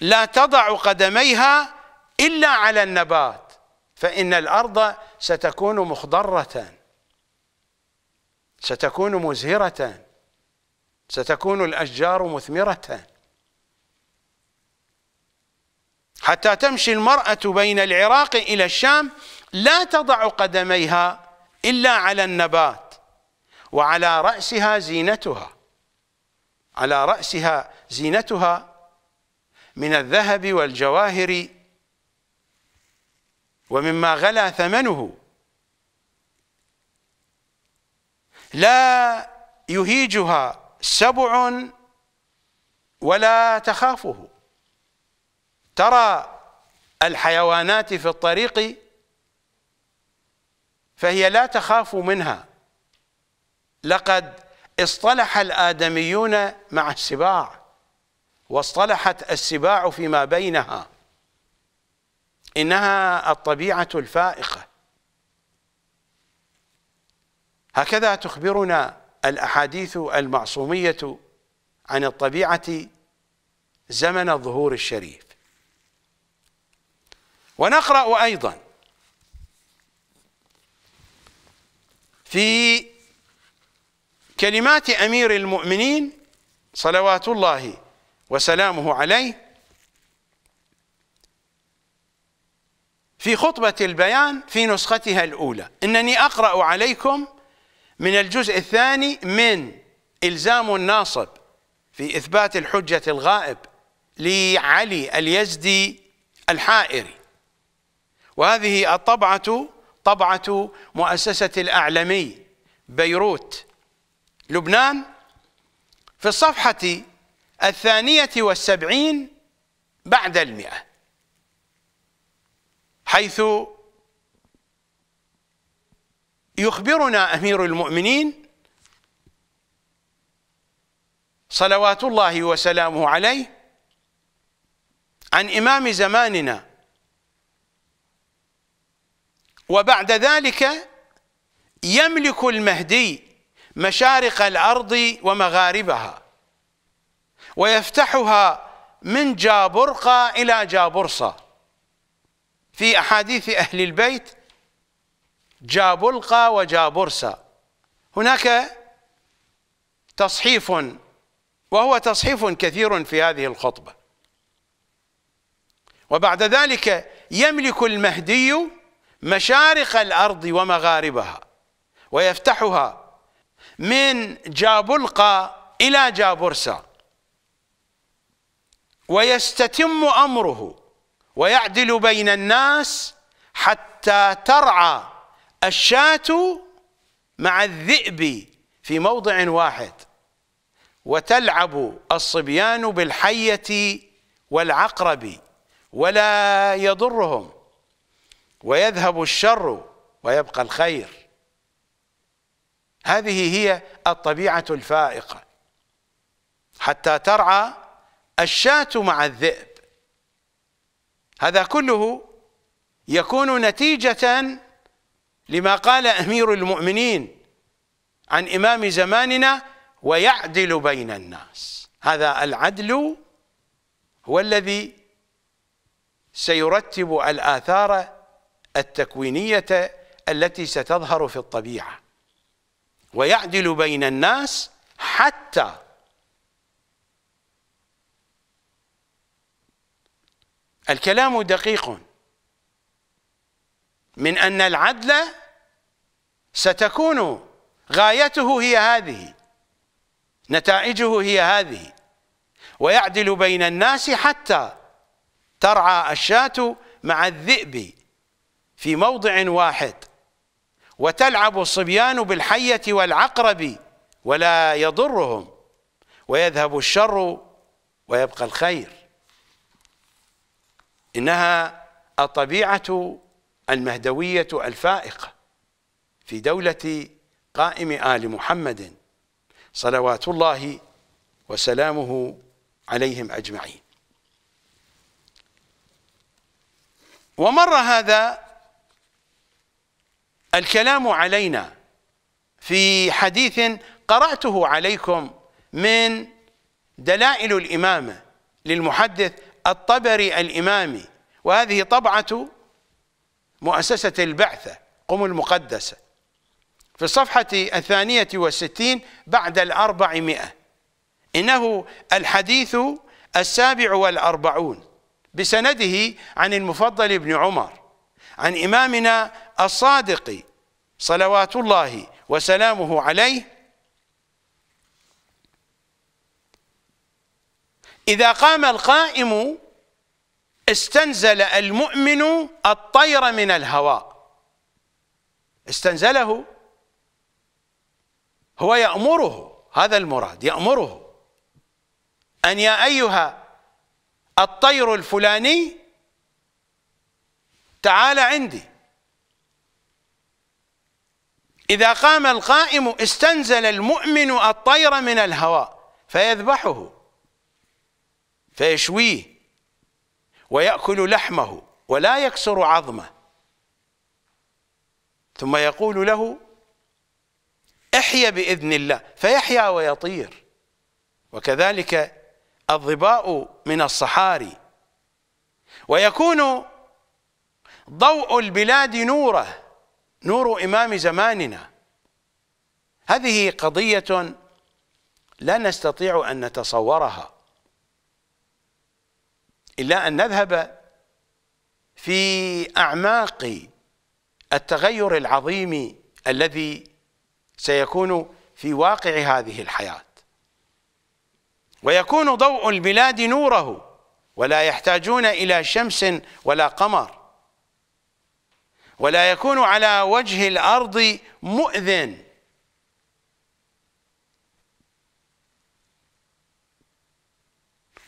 لا تضع قدميها إلا على النبات فإن الأرض ستكون مخضرة ستكون مزهرة ستكون الأشجار مثمرة حتى تمشي المرأة بين العراق إلى الشام لا تضع قدميها إلا على النبات وعلى رأسها زينتها على رأسها زينتها من الذهب والجواهر ومما غلا ثمنه لا يهيجها سبع ولا تخافه ترى الحيوانات في الطريق فهي لا تخاف منها لقد اصطلح الآدميون مع السباع واصطلحت السباع فيما بينها إنها الطبيعة الفائقة هكذا تخبرنا الأحاديث المعصومية عن الطبيعة زمن الظهور الشريف ونقرأ أيضا في كلمات أمير المؤمنين صلوات الله وسلامه عليه في خطبة البيان في نسختها الأولى إنني أقرأ عليكم من الجزء الثاني من إلزام الناصب في إثبات الحجة الغائب لعلي اليزدي الحائري وهذه الطبعة طبعة مؤسسة الأعلمي بيروت لبنان في الصفحة الثانية والسبعين بعد المئة حيث يخبرنا أمير المؤمنين صلوات الله وسلامه عليه عن إمام زماننا وبعد ذلك يملك المهدي مشارق الأرض ومغاربها ويفتحها من جابرقة إلى جابرصة في أحاديث أهل البيت جابلقة وجابرصة هناك تصحيف وهو تصحيف كثير في هذه الخطبة وبعد ذلك يملك المهدي مشارق الأرض ومغاربها ويفتحها من جابلقى إلى جابرسا ويستتم أمره ويعدل بين الناس حتى ترعى الشاة مع الذئب في موضع واحد وتلعب الصبيان بالحية والعقرب ولا يضرهم ويذهب الشر ويبقى الخير هذه هي الطبيعة الفائقة حتى ترعى الشاة مع الذئب هذا كله يكون نتيجة لما قال أمير المؤمنين عن إمام زماننا ويعدل بين الناس هذا العدل هو الذي سيرتب الآثار التكوينية التي ستظهر في الطبيعة ويعدل بين الناس حتى الكلام دقيق من أن العدل ستكون غايته هي هذه نتائجه هي هذه ويعدل بين الناس حتى ترعى الشاة مع الذئب في موضع واحد وتلعب الصبيان بالحية والعقرب ولا يضرهم ويذهب الشر ويبقى الخير إنها الطبيعة المهدوية الفائقة في دولة قائم آل محمد صلوات الله وسلامه عليهم أجمعين ومر هذا الكلام علينا في حديث قرأته عليكم من دلائل الإمامة للمحدث الطبري الإمامي وهذه طبعة مؤسسة البعثة قم المقدسة في الصفحة الثانية والستين بعد الأربعمائة إنه الحديث السابع والأربعون بسنده عن المفضل بن عمر عن إمامنا الصادق صلوات الله وسلامه عليه إذا قام القائم استنزل المؤمن الطير من الهواء استنزله هو يأمره هذا المراد يأمره أن يا أيها الطير الفلاني تعال عندي إذا قام القائم استنزل المؤمن الطير من الهواء فيذبحه فيشويه ويأكل لحمه ولا يكسر عظمه ثم يقول له احيا بإذن الله فيحيا ويطير وكذلك الظباء من الصحاري ويكون ضوء البلاد نوره نور إمام زماننا هذه قضية لا نستطيع أن نتصورها إلا أن نذهب في أعماق التغير العظيم الذي سيكون في واقع هذه الحياة ويكون ضوء البلاد نوره ولا يحتاجون إلى شمس ولا قمر ولا يكون على وجه الأرض مؤذن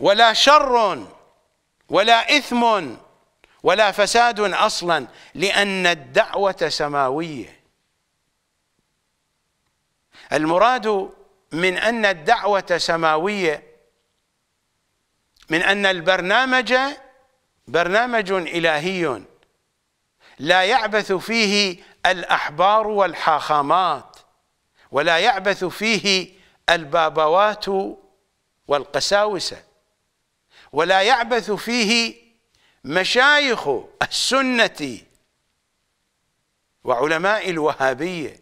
ولا شر ولا إثم ولا فساد أصلا لأن الدعوة سماوية المراد من أن الدعوة سماوية من أن البرنامج برنامج إلهي لا يعبث فيه الأحبار والحاخامات ولا يعبث فيه البابوات والقساوسة ولا يعبث فيه مشايخ السنة وعلماء الوهابية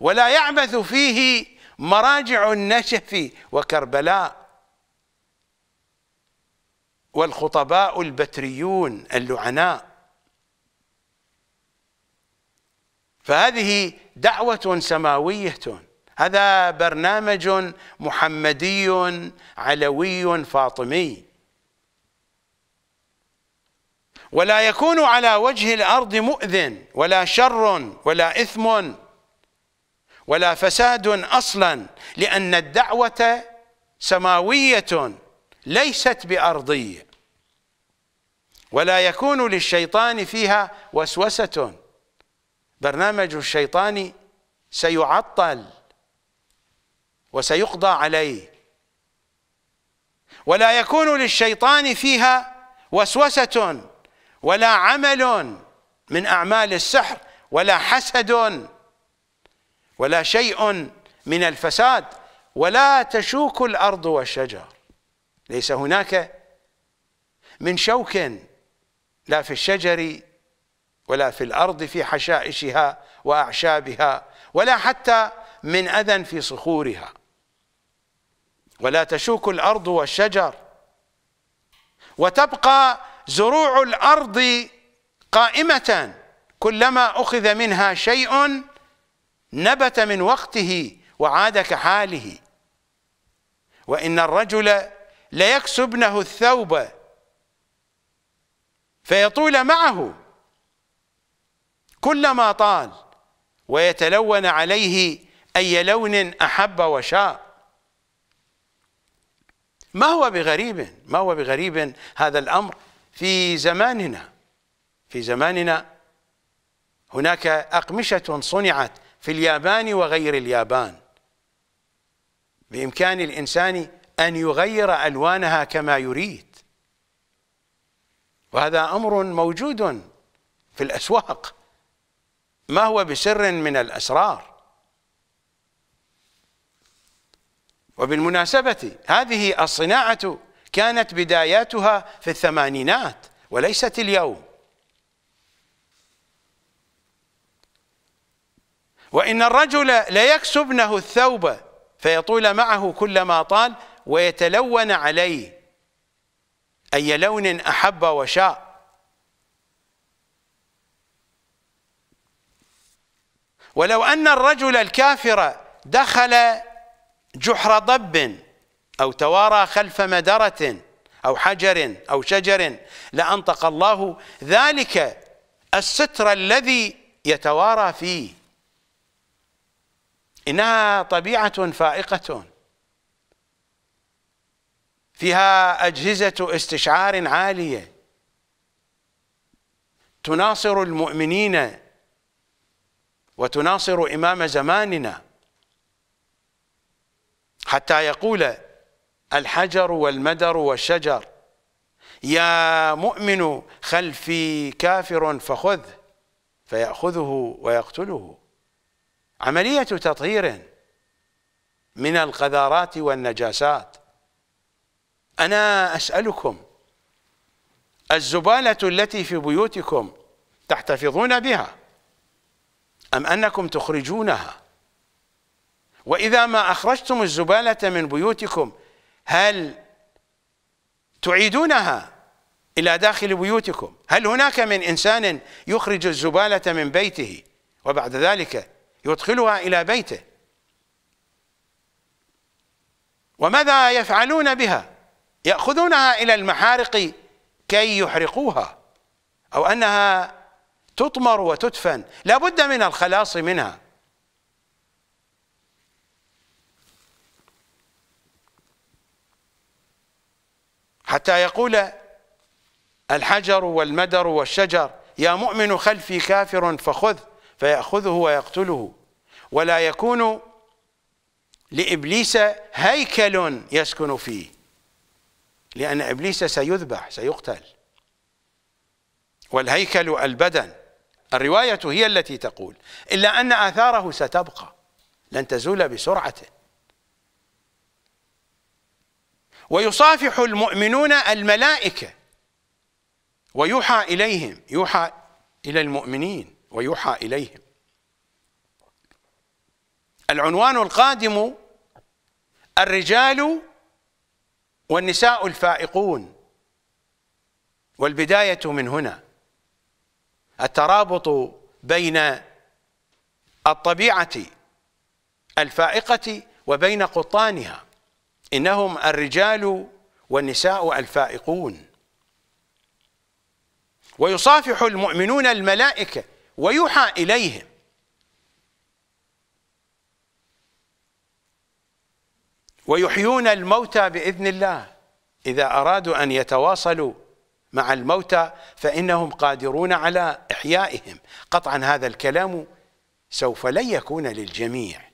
ولا يعبث فيه مراجع النشف وكربلاء والخطباء البتريون اللعناء فهذه دعوة سماوية هذا برنامج محمدي علوي فاطمي ولا يكون على وجه الأرض مؤذن ولا شر ولا إثم ولا فساد أصلا لأن الدعوة سماوية ليست بأرضية ولا يكون للشيطان فيها وسوسة برنامجه الشيطاني سيعطل وسيقضى عليه ولا يكون للشيطان فيها وسوسة ولا عمل من أعمال السحر ولا حسد ولا شيء من الفساد ولا تشوك الأرض والشجر ليس هناك من شوك لا في الشجر ولا في الأرض في حشائشها وأعشابها ولا حتى من أذى في صخورها ولا تشوك الأرض والشجر وتبقى زروع الأرض قائمة كلما أخذ منها شيء نبت من وقته وعاد كحاله وإن الرجل ليكسبنه الثوب فيطول معه كلما طال ويتلون عليه أي لون أحب وشاء ما هو بغريب ما هو بغريب هذا الأمر في زماننا في زماننا هناك أقمشة صنعت في اليابان وغير اليابان بإمكان الإنسان أن يغير ألوانها كما يريد وهذا أمر موجود في الأسواق ما هو بسر من الأسرار وبالمناسبة هذه الصناعة كانت بداياتها في الثمانينات وليست اليوم وإن الرجل ليكسبنه الثوب فيطول معه كلما طال ويتلون عليه أي لون أحب وشاء ولو أن الرجل الكافر دخل جحر ضب أو توارى خلف مدرة أو حجر أو شجر لأنطق الله ذلك الستر الذي يتوارى فيه إنها طبيعة فائقة فيها أجهزة استشعار عالية تناصر المؤمنين وتناصر إمام زماننا حتى يقول الحجر والمدر والشجر يا مؤمن خلفي كافر فخذه فيأخذه ويقتله عملية تطهير من القذارات والنجاسات أنا أسألكم الزبالة التي في بيوتكم تحتفظون بها أم أنكم تخرجونها وإذا ما أخرجتم الزبالة من بيوتكم هل تعيدونها إلى داخل بيوتكم هل هناك من إنسان يخرج الزبالة من بيته وبعد ذلك يدخلها إلى بيته وماذا يفعلون بها يأخذونها إلى المحارق كي يحرقوها أو أنها تطمر وتدفن لا بد من الخلاص منها حتى يقول الحجر والمدر والشجر يا مؤمن خلفي كافر فخذ فيأخذه ويقتله ولا يكون لإبليس هيكل يسكن فيه لأن إبليس سيذبح سيقتل والهيكل البدن الرواية هي التي تقول إلا أن آثاره ستبقى لن تزول بسرعة ويصافح المؤمنون الملائكة ويوحى إليهم يوحى إلى المؤمنين ويوحى إليهم العنوان القادم الرجال والنساء الفائقون والبداية من هنا الترابط بين الطبيعة الفائقة وبين قطانها إنهم الرجال والنساء الفائقون ويصافح المؤمنون الملائكة ويوحى إليهم ويحيون الموتى بإذن الله إذا أرادوا أن يتواصلوا مع الموتى فإنهم قادرون على إحيائهم قطعا هذا الكلام سوف لن يكون للجميع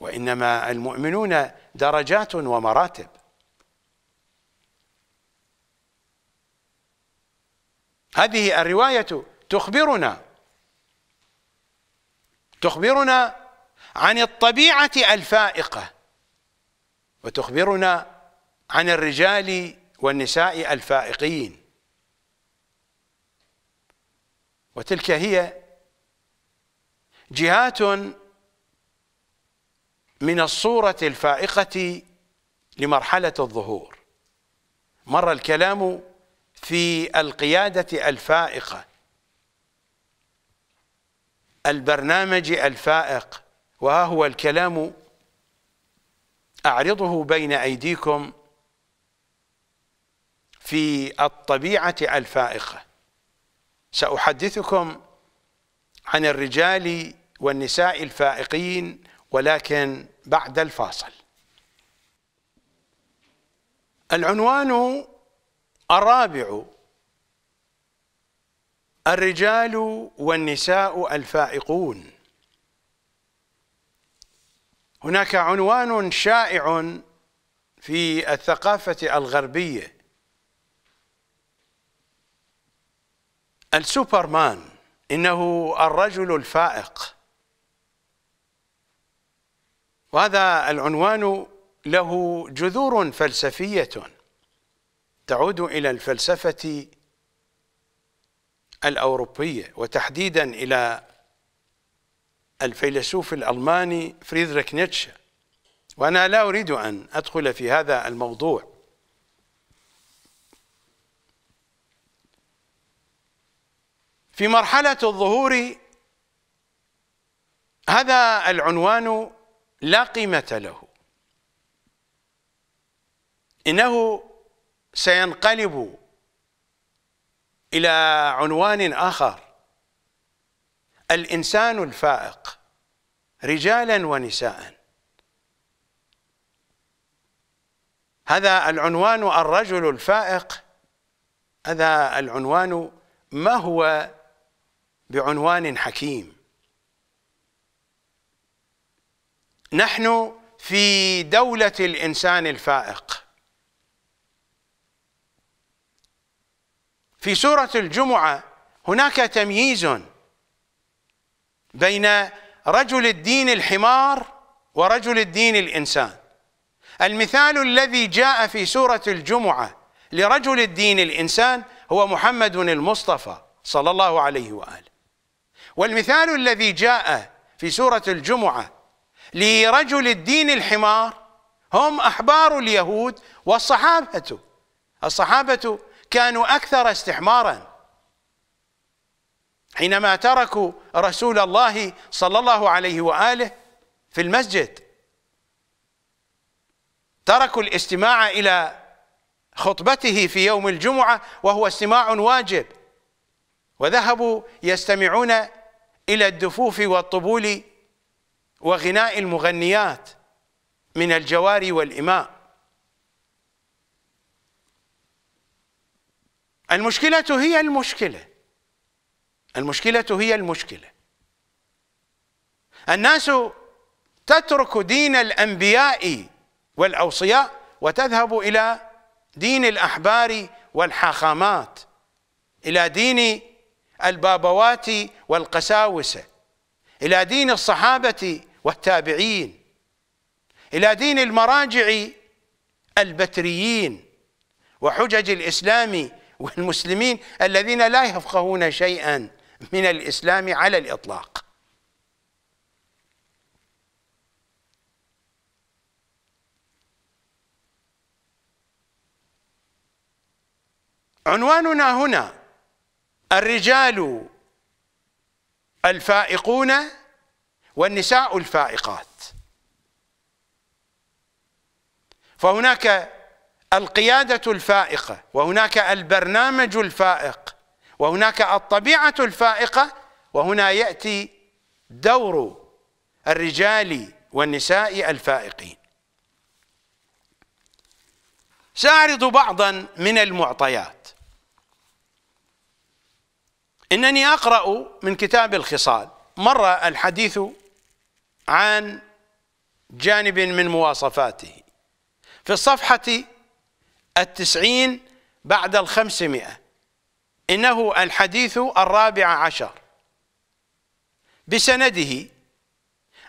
وإنما المؤمنون درجات ومراتب هذه الرواية تخبرنا تخبرنا عن الطبيعة الفائقة وتخبرنا عن الرجال والنساء الفائقين وتلك هي جهات من الصورة الفائقة لمرحلة الظهور مر الكلام في القيادة الفائقة البرنامج الفائق وها هو الكلام أعرضه بين أيديكم في الطبيعة الفائقة سأحدثكم عن الرجال والنساء الفائقين ولكن بعد الفاصل العنوان الرابع الرجال والنساء الفائقون هناك عنوان شائع في الثقافة الغربية السوبرمان إنه الرجل الفائق وهذا العنوان له جذور فلسفية تعود إلى الفلسفة الأوروبية وتحديدا إلى الفيلسوف الألماني فريدريك نيتشه وأنا لا أريد أن أدخل في هذا الموضوع في مرحلة الظهور هذا العنوان لا قيمة له إنه سينقلب إلى عنوان آخر الإنسان الفائق رجالا ونساء هذا العنوان الرجل الفائق هذا العنوان ما هو بعنوان حكيم نحن في دولة الإنسان الفائق في سورة الجمعة هناك تمييز بين رجل الدين الحمار ورجل الدين الإنسان المثال الذي جاء في سورة الجمعة لرجل الدين الإنسان هو محمد المصطفى صلى الله عليه وآله والمثال الذي جاء في سورة الجمعة لرجل الدين الحمار هم أحبار اليهود والصحابة الصحابة كانوا أكثر استحمارا حينما تركوا رسول الله صلى الله عليه وآله في المسجد تركوا الاستماع إلى خطبته في يوم الجمعة وهو استماع واجب وذهبوا يستمعون إلى الدفوف والطبول وغناء المغنيات من الجواري والإماء المشكلة هي المشكلة المشكلة هي المشكلة الناس تترك دين الأنبياء والأوصياء وتذهب إلى دين الأحبار والحاخامات إلى دين البابوات والقساوسة إلى دين الصحابة والتابعين إلى دين المراجع البتريين وحجج الإسلام والمسلمين الذين لا يفقهون شيئا من الإسلام على الإطلاق عنواننا هنا الرجال الفائقون والنساء الفائقات فهناك القيادة الفائقة وهناك البرنامج الفائق وهناك الطبيعة الفائقة وهنا يأتي دور الرجال والنساء الفائقين سأعرض بعضا من المعطيات انني اقرا من كتاب الخصال مر الحديث عن جانب من مواصفاته في الصفحه التسعين بعد الخمسمائه انه الحديث الرابع عشر بسنده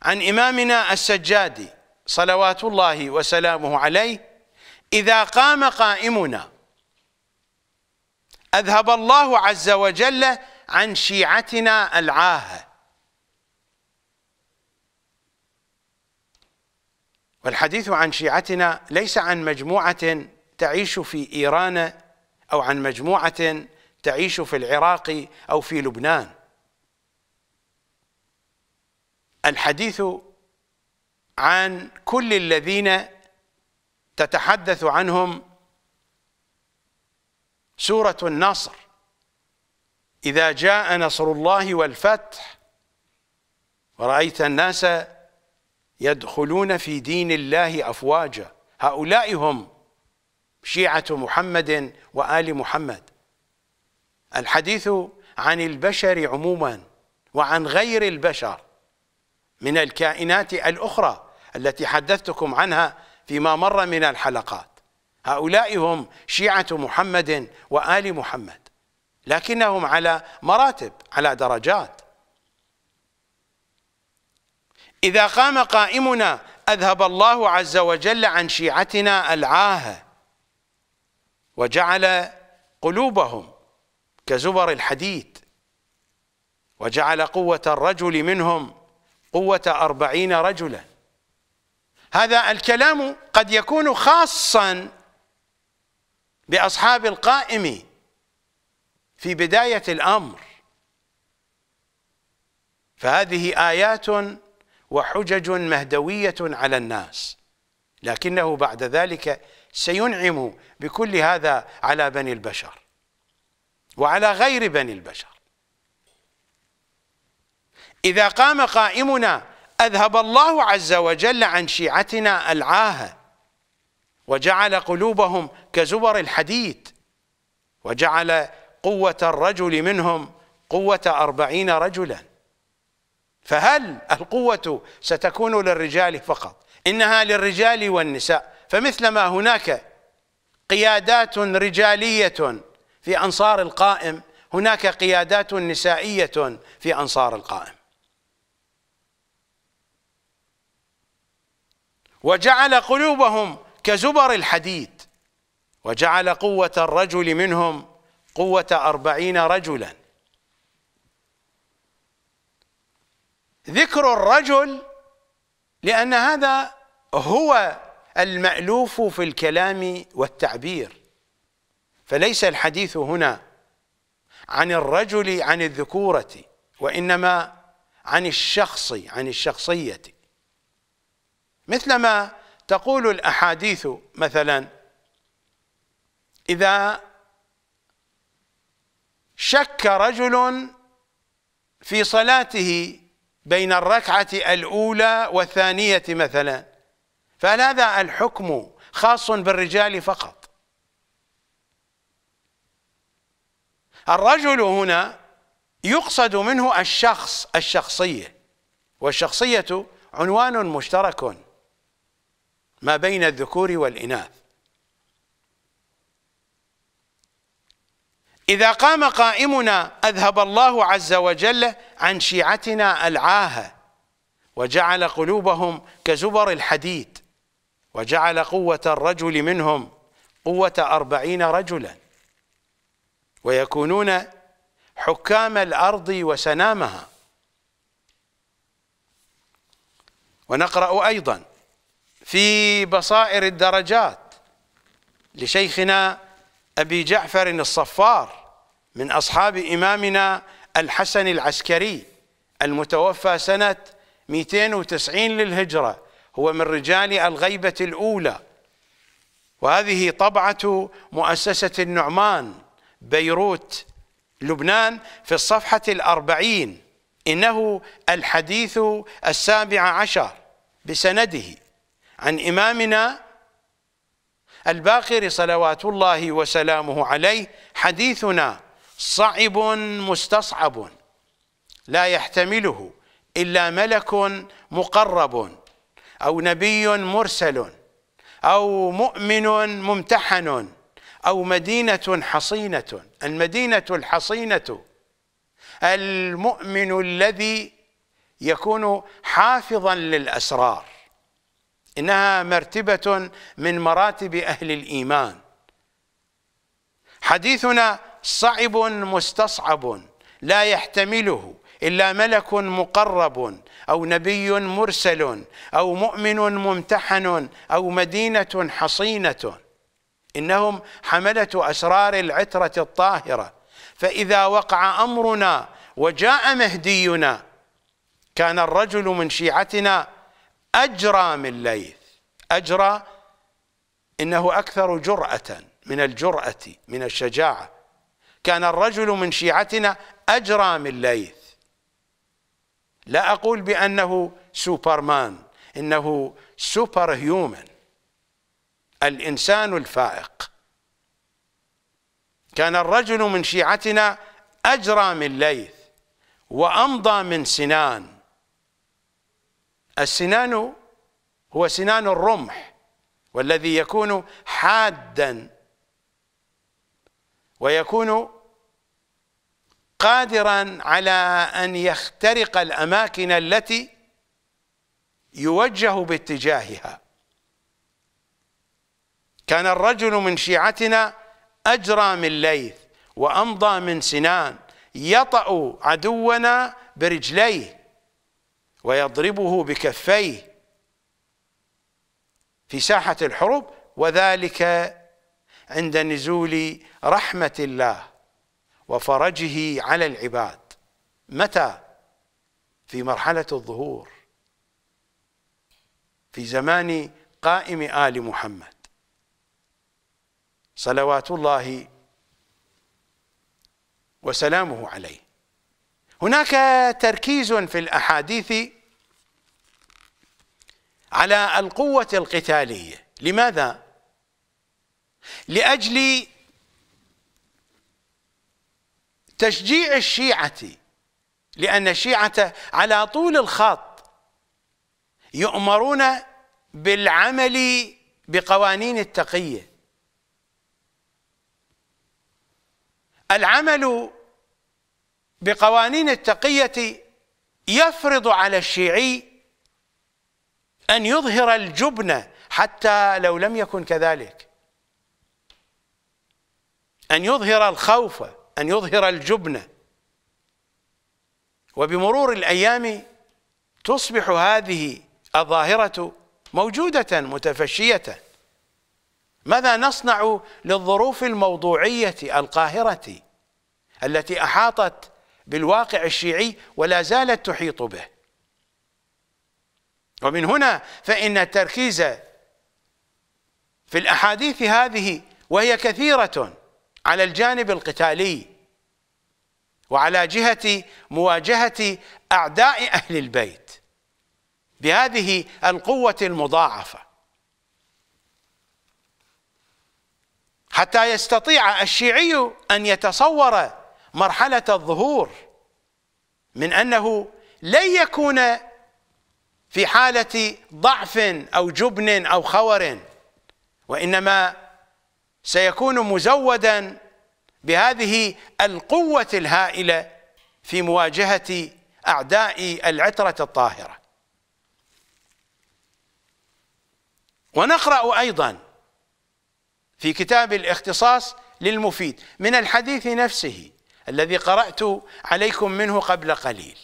عن امامنا السجادي صلوات الله وسلامه عليه اذا قام قائمنا أذهب الله عز وجل عن شيعتنا العاهة والحديث عن شيعتنا ليس عن مجموعة تعيش في إيران أو عن مجموعة تعيش في العراق أو في لبنان الحديث عن كل الذين تتحدث عنهم سورة النصر إذا جاء نصر الله والفتح ورأيت الناس يدخلون في دين الله أفواجا هؤلاء هم شيعة محمد وآل محمد الحديث عن البشر عموما وعن غير البشر من الكائنات الأخرى التي حدثتكم عنها فيما مر من الحلقات هؤلاء هم شيعة محمد وآل محمد لكنهم على مراتب على درجات إذا قام قائمنا أذهب الله عز وجل عن شيعتنا العاهة وجعل قلوبهم كزبر الحديد وجعل قوة الرجل منهم قوة أربعين رجلا هذا الكلام قد يكون خاصا بأصحاب القائم في بداية الأمر فهذه آيات وحجج مهدوية على الناس لكنه بعد ذلك سينعم بكل هذا على بني البشر وعلى غير بني البشر إذا قام قائمنا أذهب الله عز وجل عن شيعتنا العاهة وجعل قلوبهم كزبر الحديد وجعل قوة الرجل منهم قوة أربعين رجلا فهل القوة ستكون للرجال فقط إنها للرجال والنساء فمثلما هناك قيادات رجالية في أنصار القائم هناك قيادات نسائية في أنصار القائم وجعل قلوبهم كزبر الحديد وجعل قوة الرجل منهم قوة أربعين رجلا ذكر الرجل لأن هذا هو المألوف في الكلام والتعبير فليس الحديث هنا عن الرجل عن الذكورة وإنما عن الشخص عن الشخصية مثلما تقول الأحاديث مثلا إذا شك رجل في صلاته بين الركعة الأولى والثانية مثلا فهل هذا الحكم خاص بالرجال فقط الرجل هنا يقصد منه الشخص الشخصية والشخصية عنوان مشترك ما بين الذكور والإناث إذا قام قائمنا أذهب الله عز وجل عن شيعتنا العاهة وجعل قلوبهم كزبر الحديد وجعل قوة الرجل منهم قوة أربعين رجلا ويكونون حكام الأرض وسنامها ونقرأ أيضا في بصائر الدرجات لشيخنا أبي جعفر الصفار من أصحاب إمامنا الحسن العسكري المتوفى سنة 290 للهجرة هو من رجال الغيبة الأولى وهذه طبعة مؤسسة النعمان بيروت لبنان في الصفحة الأربعين إنه الحديث السابع عشر بسنده عن إمامنا الباقر صلوات الله وسلامه عليه حديثنا صعب مستصعب لا يحتمله إلا ملك مقرب أو نبي مرسل أو مؤمن ممتحن أو مدينة حصينة المدينة الحصينة المؤمن الذي يكون حافظا للأسرار إنها مرتبة من مراتب أهل الإيمان حديثنا صعب مستصعب لا يحتمله إلا ملك مقرب أو نبي مرسل أو مؤمن ممتحن أو مدينة حصينة إنهم حملة أسرار العترة الطاهرة فإذا وقع أمرنا وجاء مهدينا كان الرجل من شيعتنا أجرى من ليث أجرى إنه أكثر جرأة من الجرأة من الشجاعة كان الرجل من شيعتنا أجرى من ليث لا أقول بأنه سوبرمان إنه سوبر هيومن الإنسان الفائق كان الرجل من شيعتنا أجرى من ليث وأمضى من سنان السنان هو سنان الرمح والذي يكون حادا ويكون قادرا على أن يخترق الأماكن التي يوجه باتجاهها كان الرجل من شيعتنا أجرى من ليث وأمضى من سنان يطأ عدونا برجليه ويضربه بكفيه في ساحة الحروب وذلك عند نزول رحمة الله وفرجه على العباد متى في مرحلة الظهور في زمان قائم آل محمد صلوات الله وسلامه عليه هناك تركيز في الاحاديث على القوه القتاليه لماذا لاجل تشجيع الشيعه لان الشيعه على طول الخط يؤمرون بالعمل بقوانين التقيه العمل بقوانين التقية يفرض على الشيعي أن يظهر الجبن حتى لو لم يكن كذلك أن يظهر الخوف أن يظهر الجبن وبمرور الأيام تصبح هذه الظاهرة موجودة متفشية ماذا نصنع للظروف الموضوعية القاهرة التي أحاطت بالواقع الشيعي ولا زالت تحيط به ومن هنا فإن التركيز في الأحاديث هذه وهي كثيرة على الجانب القتالي وعلى جهة مواجهة أعداء أهل البيت بهذه القوة المضاعفة حتى يستطيع الشيعي أن يتصور مرحلة الظهور من أنه لن يكون في حالة ضعف أو جبن أو خور وإنما سيكون مزودا بهذه القوة الهائلة في مواجهة أعداء العترة الطاهرة ونقرأ أيضا في كتاب الاختصاص للمفيد من الحديث نفسه الذي قرأت عليكم منه قبل قليل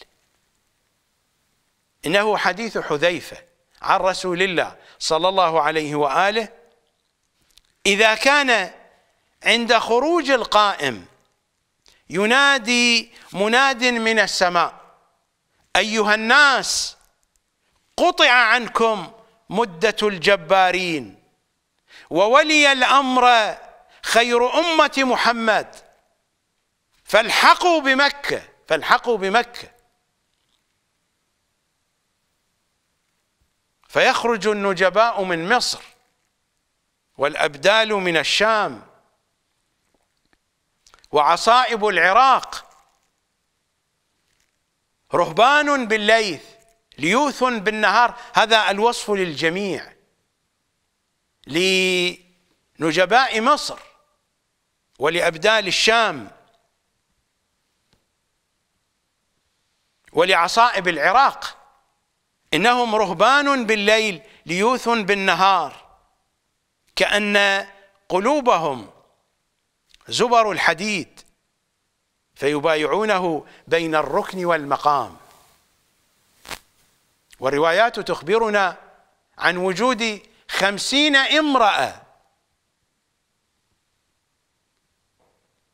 إنه حديث حذيفة عن رسول الله صلى الله عليه وآله إذا كان عند خروج القائم ينادي مناد من السماء أيها الناس قطع عنكم مدة الجبارين وولي الأمر خير أمة محمد فالحقوا بمكة فالحقوا بمكة فيخرج النجباء من مصر والأبدال من الشام وعصائب العراق رهبان بالليث ليوث بالنهار هذا الوصف للجميع لنجباء مصر ولأبدال الشام ولعصائب العراق إنهم رهبان بالليل ليوث بالنهار كأن قلوبهم زبر الحديد فيبايعونه بين الركن والمقام والروايات تخبرنا عن وجود خمسين امرأة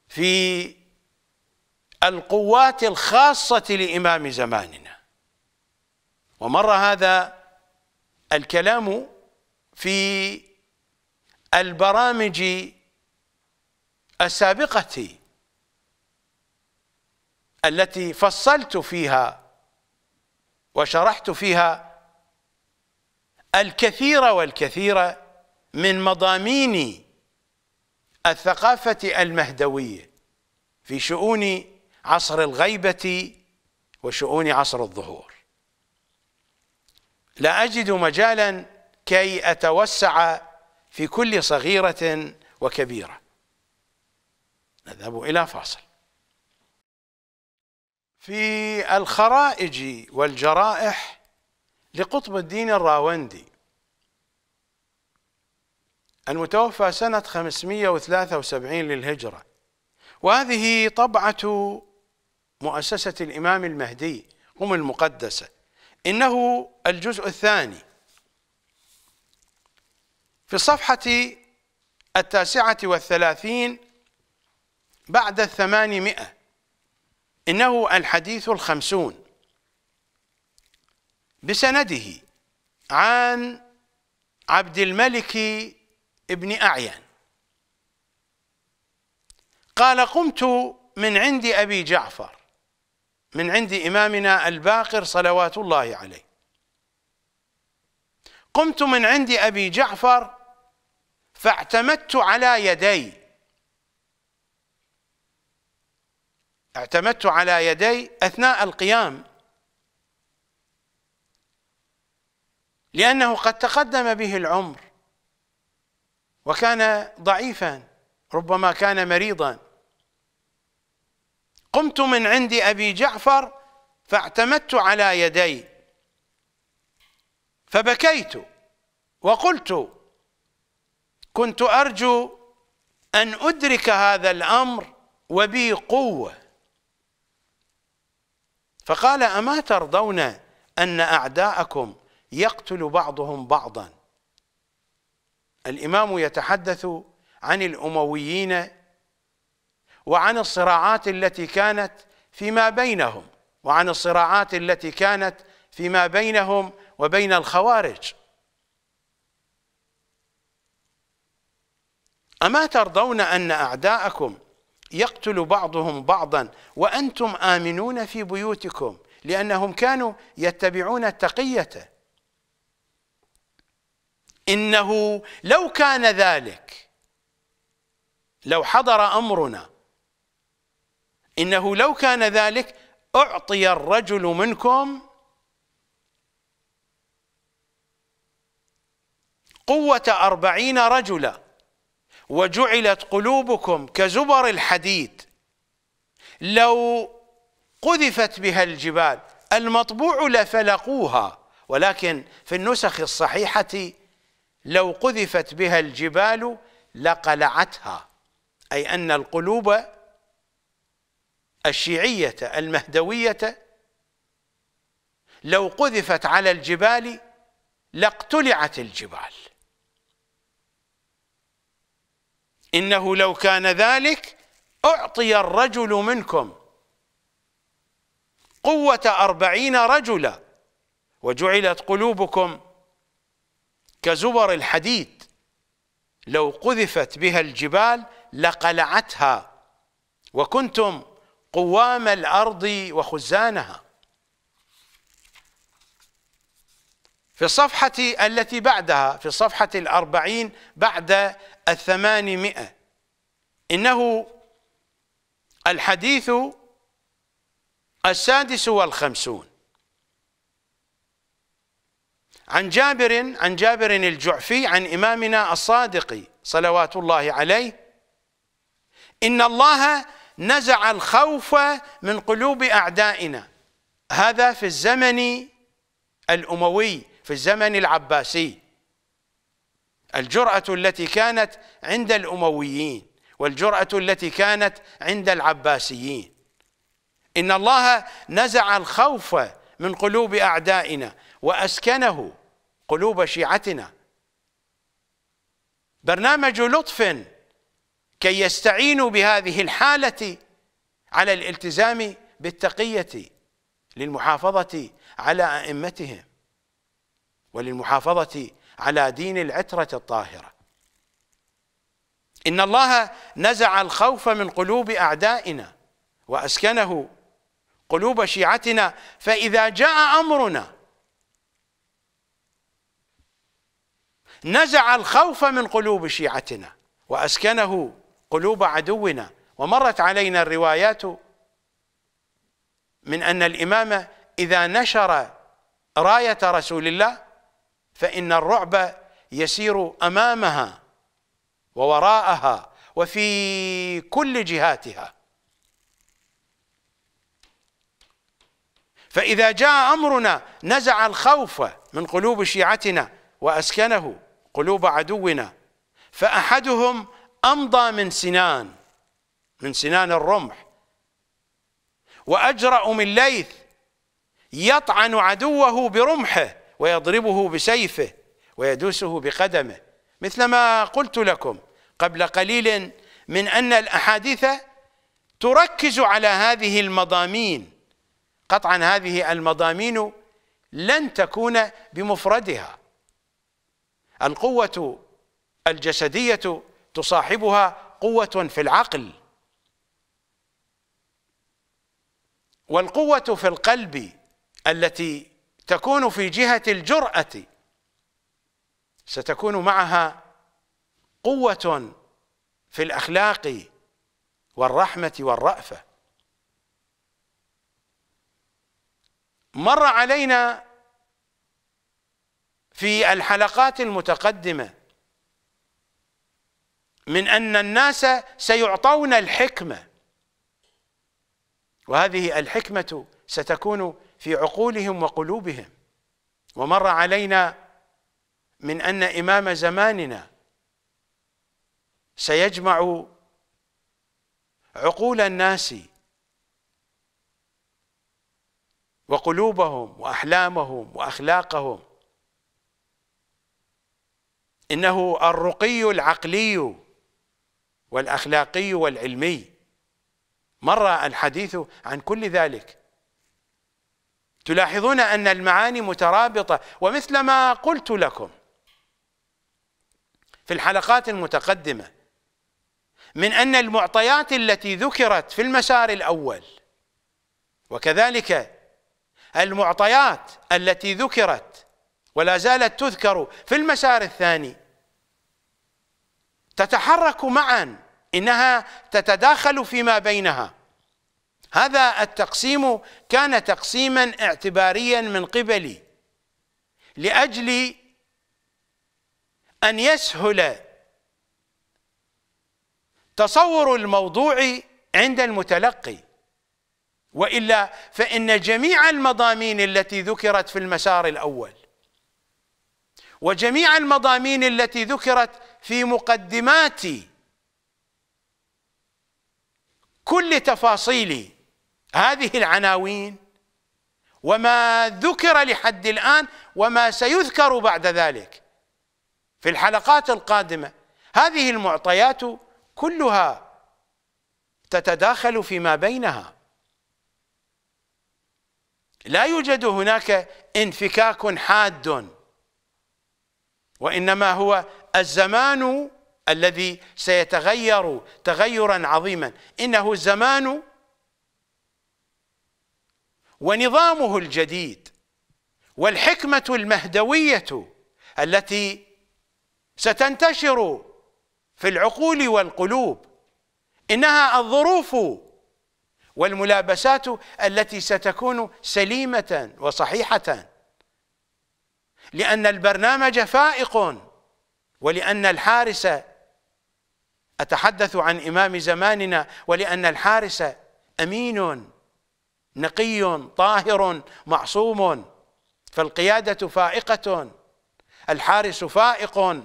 في القوات الخاصة لإمام زماننا ومر هذا الكلام في البرامج السابقة التي فصلت فيها وشرحت فيها الكثير والكثير من مضامين الثقافة المهدوية في شؤون عصر الغيبة وشؤون عصر الظهور لا أجد مجالا كي أتوسع في كل صغيرة وكبيرة نذهب إلى فاصل في الخرائج والجرائح لقطب الدين الراوندي المتوفى سنة 573 للهجرة وهذه طبعة مؤسسة الإمام المهدي قم المقدسة إنه الجزء الثاني في الصفحة التاسعة والثلاثين بعد الثمانمائة إنه الحديث الخمسون بسنده عن عبد الملك ابن أعين قال قمت من عند أبي جعفر من عند إمامنا الباقر صلوات الله عليه قمت من عند أبي جعفر فاعتمدت على يدي اعتمدت على يدي أثناء القيام لأنه قد تقدم به العمر وكان ضعيفا ربما كان مريضا قمت من عند أبي جعفر فاعتمدت على يدي فبكيت وقلت كنت أرجو أن أدرك هذا الأمر وبي قوة فقال أما ترضون أن أعداءكم يقتل بعضهم بعضا الإمام يتحدث عن الأمويين وعن الصراعات التي كانت فيما بينهم وعن الصراعات التي كانت فيما بينهم وبين الخوارج أما ترضون أن أعداءكم يقتل بعضهم بعضا وأنتم آمنون في بيوتكم لأنهم كانوا يتبعون التقية إنه لو كان ذلك لو حضر أمرنا إنه لو كان ذلك أعطي الرجل منكم قوة أربعين رجلا وجعلت قلوبكم كزبر الحديد لو قذفت بها الجبال المطبوع لفلقوها ولكن في النسخ الصحيحة لو قذفت بها الجبال لقلعتها أي أن القلوب الشيعية المهدوية لو قذفت على الجبال لاقتلعت الجبال إنه لو كان ذلك أعطي الرجل منكم قوة أربعين رجلا وجعلت قلوبكم كزبر الحديد لو قذفت بها الجبال لقلعتها وكنتم قوام الأرض وخزانها في الصفحة التي بعدها في الصفحة الأربعين بعد الثمانمائة إنه الحديث السادس والخمسون عن جابر عن جابر الجعفي عن إمامنا الصادق صلوات الله عليه إن الله نزع الخوف من قلوب أعدائنا هذا في الزمن الأموي في الزمن العباسي الجرأة التي كانت عند الأمويين والجرأة التي كانت عند العباسيين إن الله نزع الخوف من قلوب أعدائنا وأسكنه قلوب شيعتنا برنامج لطف كي يستعينوا بهذه الحالة على الالتزام بالتقية للمحافظة على أئمتهم وللمحافظة على دين العترة الطاهرة إن الله نزع الخوف من قلوب أعدائنا وأسكنه قلوب شيعتنا فإذا جاء أمرنا نزع الخوف من قلوب شيعتنا وأسكنه قلوب عدونا ومرت علينا الروايات من أن الإمام إذا نشر راية رسول الله فإن الرعب يسير أمامها ووراءها وفي كل جهاتها فإذا جاء أمرنا نزع الخوف من قلوب شيعتنا وأسكنه قلوب عدونا فأحدهم أمضى من سنان من سنان الرمح وأجرأ من ليث يطعن عدوه برمحه ويضربه بسيفه ويدوسه بقدمه مثل ما قلت لكم قبل قليل من أن الأحاديث تركز على هذه المضامين قطعا هذه المضامين لن تكون بمفردها القوة الجسدية تصاحبها قوة في العقل والقوة في القلب التي تكون في جهة الجرأة ستكون معها قوة في الأخلاق والرحمة والرأفة مر علينا في الحلقات المتقدمه من أن الناس سيعطون الحكمة وهذه الحكمة ستكون في عقولهم وقلوبهم ومر علينا من أن إمام زماننا سيجمع عقول الناس وقلوبهم وأحلامهم وأخلاقهم إنه الرقي العقلي والاخلاقي والعلمي مر الحديث عن كل ذلك تلاحظون ان المعاني مترابطه ومثل ما قلت لكم في الحلقات المتقدمه من ان المعطيات التي ذكرت في المسار الاول وكذلك المعطيات التي ذكرت ولا زالت تذكر في المسار الثاني تتحرك معا انها تتداخل فيما بينها هذا التقسيم كان تقسيما اعتباريا من قبلي لاجل ان يسهل تصور الموضوع عند المتلقي والا فان جميع المضامين التي ذكرت في المسار الاول وجميع المضامين التي ذكرت في مقدمات كل تفاصيل هذه العناوين وما ذكر لحد الآن وما سيذكر بعد ذلك في الحلقات القادمة هذه المعطيات كلها تتداخل فيما بينها لا يوجد هناك انفكاك حاد وإنما هو الزمان الذي سيتغير تغيرا عظيما إنه الزمان ونظامه الجديد والحكمة المهدوية التي ستنتشر في العقول والقلوب إنها الظروف والملابسات التي ستكون سليمة وصحيحة لأن البرنامج فائق ولأن الحارس أتحدث عن إمام زماننا ولأن الحارس أمين نقي طاهر معصوم فالقيادة فائقة الحارس فائق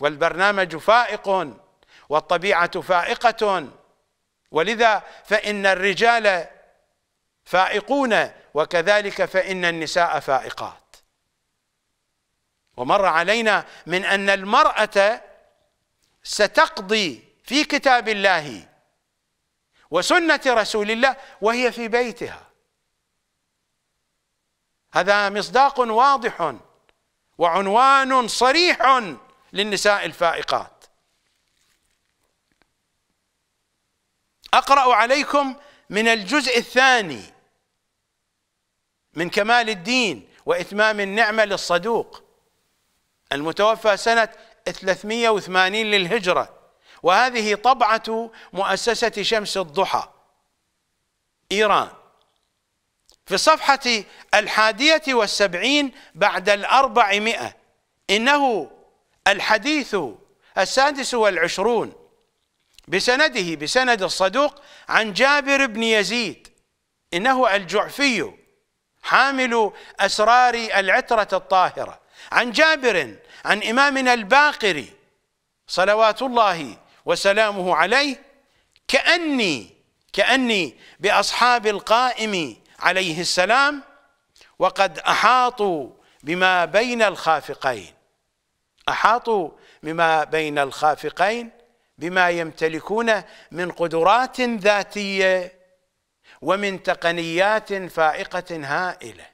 والبرنامج فائق والطبيعة فائقة ولذا فإن الرجال فائقون وكذلك فإن النساء فائقات ومر علينا من ان المراه ستقضي في كتاب الله وسنه رسول الله وهي في بيتها هذا مصداق واضح وعنوان صريح للنساء الفائقات اقرا عليكم من الجزء الثاني من كمال الدين واتمام النعمه للصدوق المتوفى سنة 380 للهجرة وهذه طبعة مؤسسة شمس الضحى إيران في صفحة الحادية والسبعين بعد الأربعمائة إنه الحديث السادس والعشرون بسنده بسند الصدوق عن جابر بن يزيد إنه الجعفي حامل أسرار العترة الطاهرة عن جابر عن إمامنا الباقري صلوات الله وسلامه عليه كأني كأني بأصحاب القائم عليه السلام وقد أحاطوا بما بين الخافقين أحاطوا بما بين الخافقين بما يمتلكون من قدرات ذاتية ومن تقنيات فائقة هائلة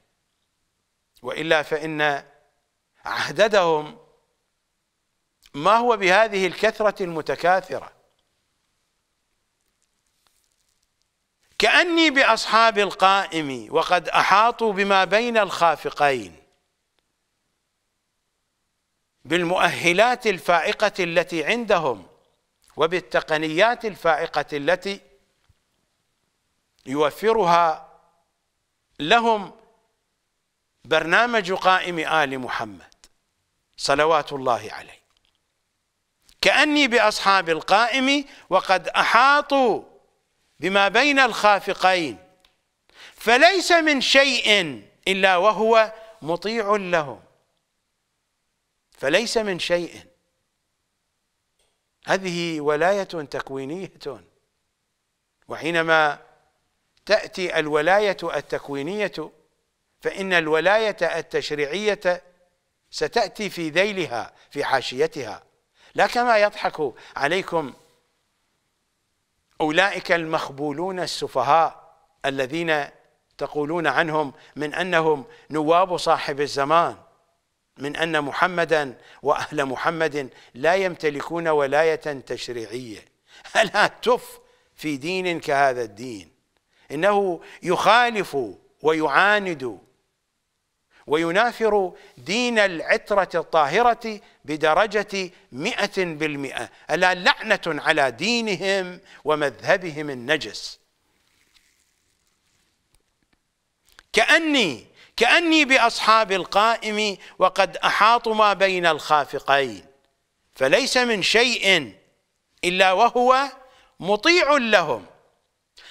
وإلا فإن عهددهم ما هو بهذه الكثرة المتكاثرة كأني بأصحاب القائم وقد أحاطوا بما بين الخافقين بالمؤهلات الفائقة التي عندهم وبالتقنيات الفائقة التي يوفرها لهم برنامج قائم آل محمد صلوات الله عليه كأني بأصحاب القائم وقد أحاطوا بما بين الخافقين فليس من شيء إلا وهو مطيع لهم فليس من شيء هذه ولاية تكوينية وحينما تأتي الولاية التكوينية فإن الولاية التشريعية ستأتي في ذيلها في حاشيتها لا كما يضحك عليكم أولئك المخبولون السفهاء الذين تقولون عنهم من أنهم نواب صاحب الزمان من أن محمدا وأهل محمد لا يمتلكون ولاية تشريعية ألا تف في دين كهذا الدين إنه يخالف ويعاند وينافر دين العترة الطاهرة بدرجة مئة بالمئة ألا لعنة على دينهم ومذهبهم النجس كأني كأني بأصحاب القائم وقد أحاطوا ما بين الخافقين فليس من شيء إلا وهو مطيع لهم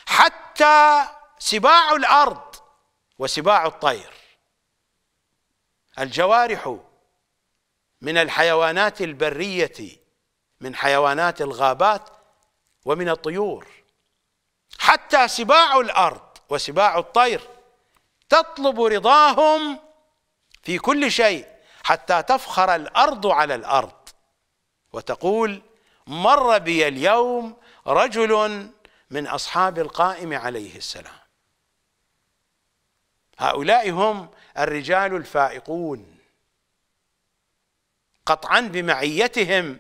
حتى سباع الأرض وسباع الطير الجوارح من الحيوانات البرية من حيوانات الغابات ومن الطيور حتى سباع الأرض وسباع الطير تطلب رضاهم في كل شيء حتى تفخر الأرض على الأرض وتقول مر بي اليوم رجل من أصحاب القائم عليه السلام هؤلاء هم الرجال الفائقون قطعا بمعيتهم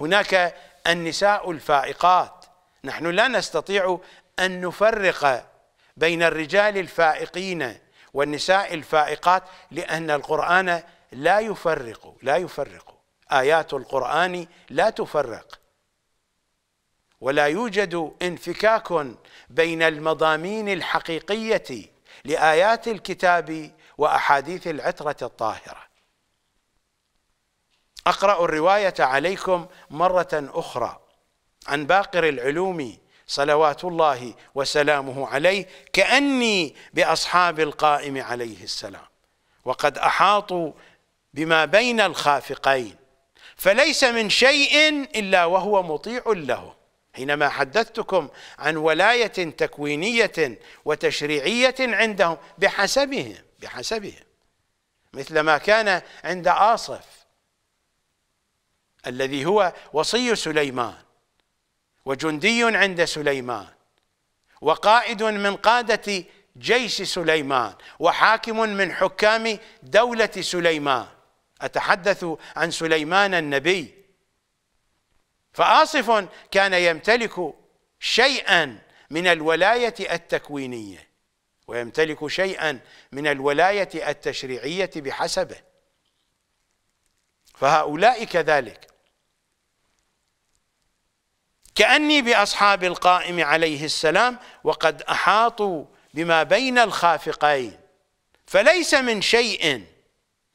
هناك النساء الفائقات نحن لا نستطيع أن نفرق بين الرجال الفائقين والنساء الفائقات لأن القرآن لا يفرق لا يفرق آيات القرآن لا تفرق ولا يوجد انفكاك بين المضامين الحقيقية لآيات الكتاب وأحاديث العترة الطاهرة أقرأ الرواية عليكم مرة أخرى عن باقر العلوم صلوات الله وسلامه عليه كأني بأصحاب القائم عليه السلام وقد أحاطوا بما بين الخافقين فليس من شيء إلا وهو مطيع له حينما حدثتكم عن ولاية تكوينية وتشريعية عندهم بحسبهم بحسبهم مثل ما كان عند آصف الذي هو وصي سليمان وجندي عند سليمان وقائد من قادة جيش سليمان وحاكم من حكام دولة سليمان أتحدث عن سليمان النبي فآصف كان يمتلك شيئا من الولاية التكوينية ويمتلك شيئا من الولاية التشريعية بحسبه فهؤلاء كذلك كأني بأصحاب القائم عليه السلام وقد أحاطوا بما بين الخافقين فليس من شيء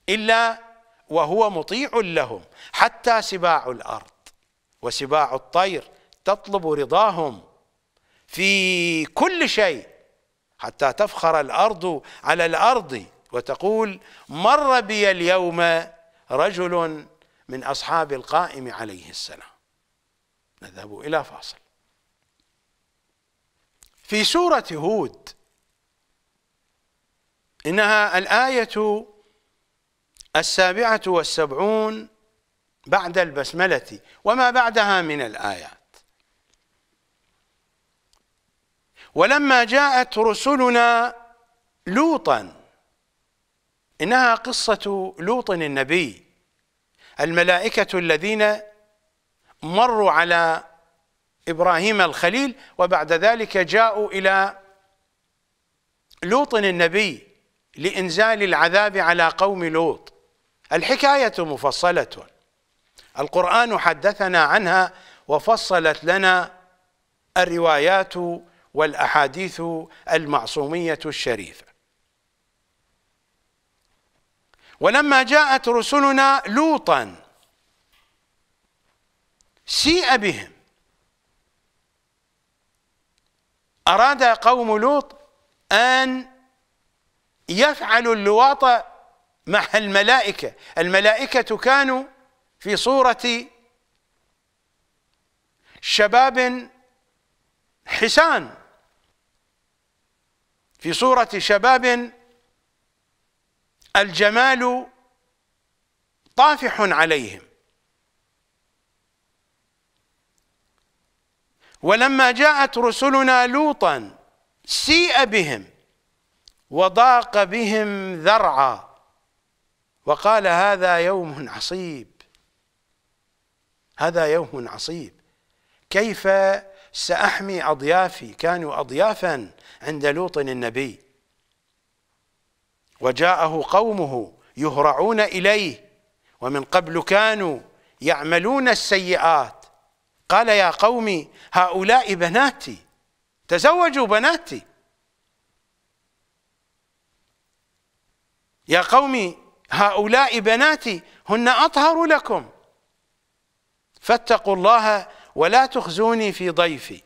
إلا وهو مطيع لهم حتى سباع الأرض وسباع الطير تطلب رضاهم في كل شيء حتى تفخر الارض على الارض وتقول مر بي اليوم رجل من اصحاب القائم عليه السلام نذهب الى فاصل في سوره هود انها الايه السابعه والسبعون بعد البسمله وما بعدها من الايات ولما جاءت رسلنا لوطا إنها قصة لوط النبي الملائكة الذين مروا على إبراهيم الخليل وبعد ذلك جاءوا إلى لوط النبي لإنزال العذاب على قوم لوط الحكاية مفصلة القرآن حدثنا عنها وفصلت لنا الروايات والأحاديث المعصومية الشريفة ولما جاءت رسلنا لوطا سيء بهم أراد قوم لوط أن يفعلوا اللواط مع الملائكة الملائكة كانوا في صورة شباب حسان في صورة شباب الجمال طافح عليهم ولما جاءت رسلنا لوطا سيء بهم وضاق بهم ذرعا وقال هذا يوم عصيب هذا يوم عصيب كيف سأحمي أضيافي كانوا أضيافا عند لوط النبي وجاءه قومه يهرعون إليه ومن قبل كانوا يعملون السيئات قال يا قوم هؤلاء بناتي تزوجوا بناتي يا قوم هؤلاء بناتي هن أطهر لكم فاتقوا الله ولا تخزوني في ضيفي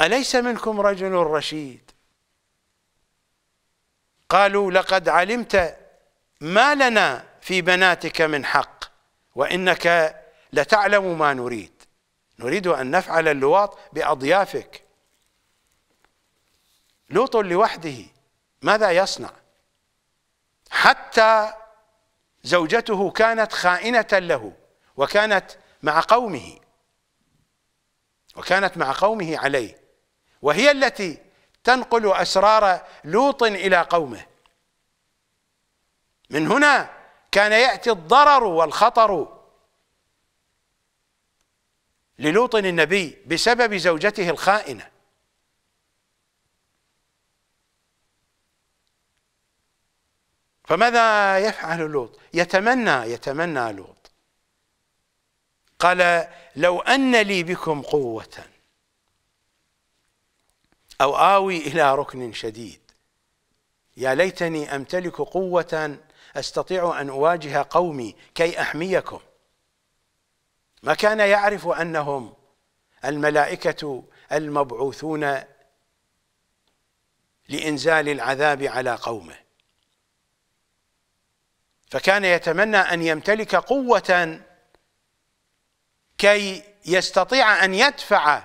أليس منكم رجل رشيد قالوا لقد علمت ما لنا في بناتك من حق وإنك لتعلم ما نريد نريد أن نفعل اللواط بأضيافك لوط لوحده ماذا يصنع حتى زوجته كانت خائنة له وكانت مع قومه وكانت مع قومه عليه وهي التي تنقل أسرار لوط إلى قومه من هنا كان يأتي الضرر والخطر للوط النبي بسبب زوجته الخائنة فماذا يفعل لوط يتمنى يتمنى لوط قال لو أن لي بكم قوةً او اوي الى ركن شديد يا ليتني امتلك قوه استطيع ان اواجه قومي كي احميكم ما كان يعرف انهم الملائكه المبعوثون لانزال العذاب على قومه فكان يتمنى ان يمتلك قوه كي يستطيع ان يدفع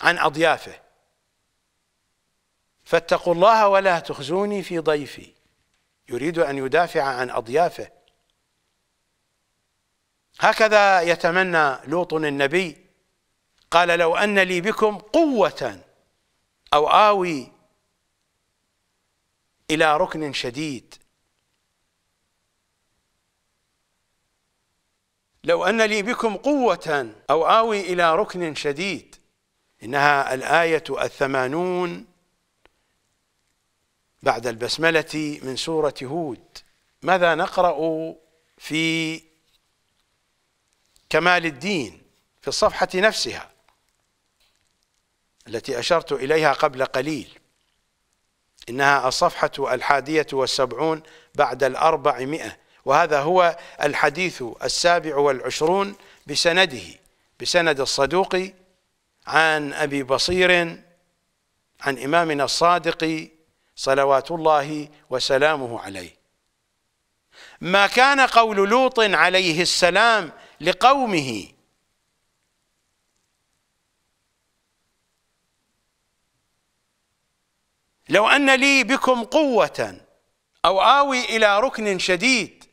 عن اضيافه فاتقوا الله ولا تخزوني في ضيفي يريد أن يدافع عن أضيافه هكذا يتمنى لوط النبي قال لو أن لي بكم قوة أو آوي إلى ركن شديد لو أن لي بكم قوة أو آوي إلى ركن شديد إنها الآية الثمانون بعد البسملة من سورة هود ماذا نقرأ في كمال الدين في الصفحة نفسها التي أشرت إليها قبل قليل إنها الصفحة الحادية والسبعون بعد الأربعمائة وهذا هو الحديث السابع والعشرون بسنده بسند الصدوق عن أبي بصير عن إمامنا الصادق صلوات الله وسلامه عليه ما كان قول لوط عليه السلام لقومه لو أن لي بكم قوة أو آوي إلى ركن شديد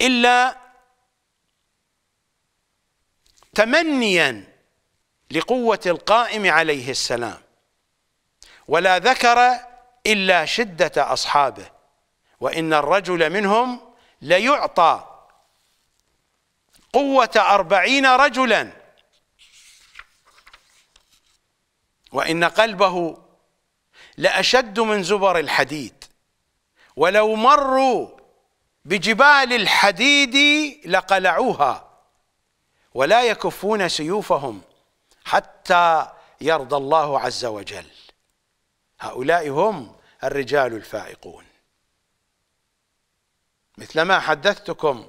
إلا تمنيا لقوة القائم عليه السلام ولا ذكر إلا شدة أصحابه وإن الرجل منهم ليعطى قوة أربعين رجلا وإن قلبه لأشد من زبر الحديد ولو مروا بجبال الحديد لقلعوها ولا يكفون سيوفهم حتى يرضى الله عز وجل هؤلاء هم الرجال الفائقون مثلما حدثتكم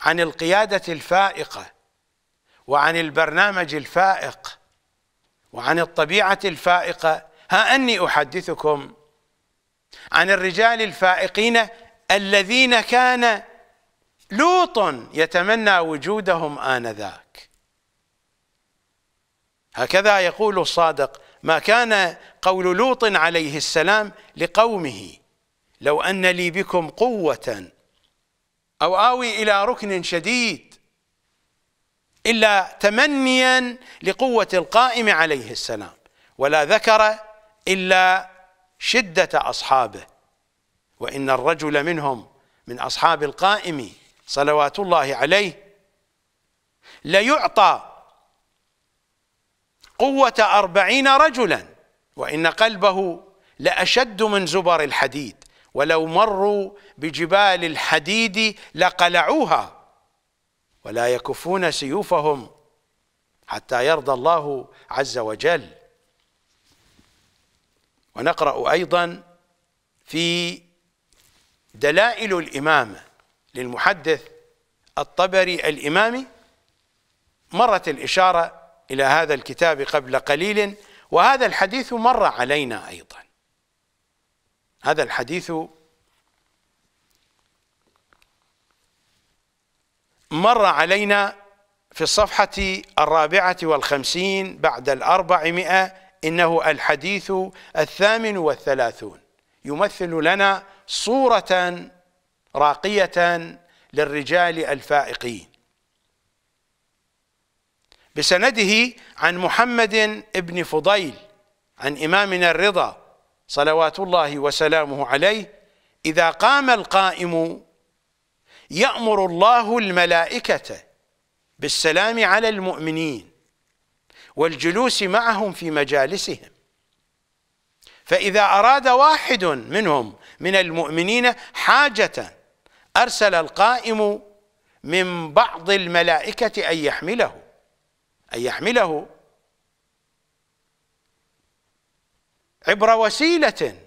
عن القيادة الفائقة وعن البرنامج الفائق وعن الطبيعة الفائقة ها أني أحدثكم عن الرجال الفائقين الذين كان لوط يتمنى وجودهم آنذاك هكذا يقول الصادق ما كان قول لوط عليه السلام لقومه لو أن لي بكم قوة أو آوي إلى ركن شديد إلا تمنيا لقوة القائم عليه السلام ولا ذكر إلا شدة أصحابه وإن الرجل منهم من أصحاب القائم صلوات الله عليه ليعطى قوة أربعين رجلا وإن قلبه لأشد من زبر الحديد ولو مروا بجبال الحديد لقلعوها ولا يكفون سيوفهم حتى يرضى الله عز وجل ونقرأ أيضا في دلائل الإمامة للمحدث الطبري الإمامي مرت الإشارة إلى هذا الكتاب قبل قليل وهذا الحديث مر علينا أيضا هذا الحديث مر علينا في الصفحة الرابعة والخمسين بعد الأربعمائة إنه الحديث الثامن والثلاثون يمثل لنا صورة راقية للرجال الفائقين بسنده عن محمد بن فضيل عن إمامنا الرضا صلوات الله وسلامه عليه إذا قام القائم يأمر الله الملائكة بالسلام على المؤمنين والجلوس معهم في مجالسهم فإذا أراد واحد منهم من المؤمنين حاجة أرسل القائم من بعض الملائكة أن يحمله أن يحمله عبر وسيلة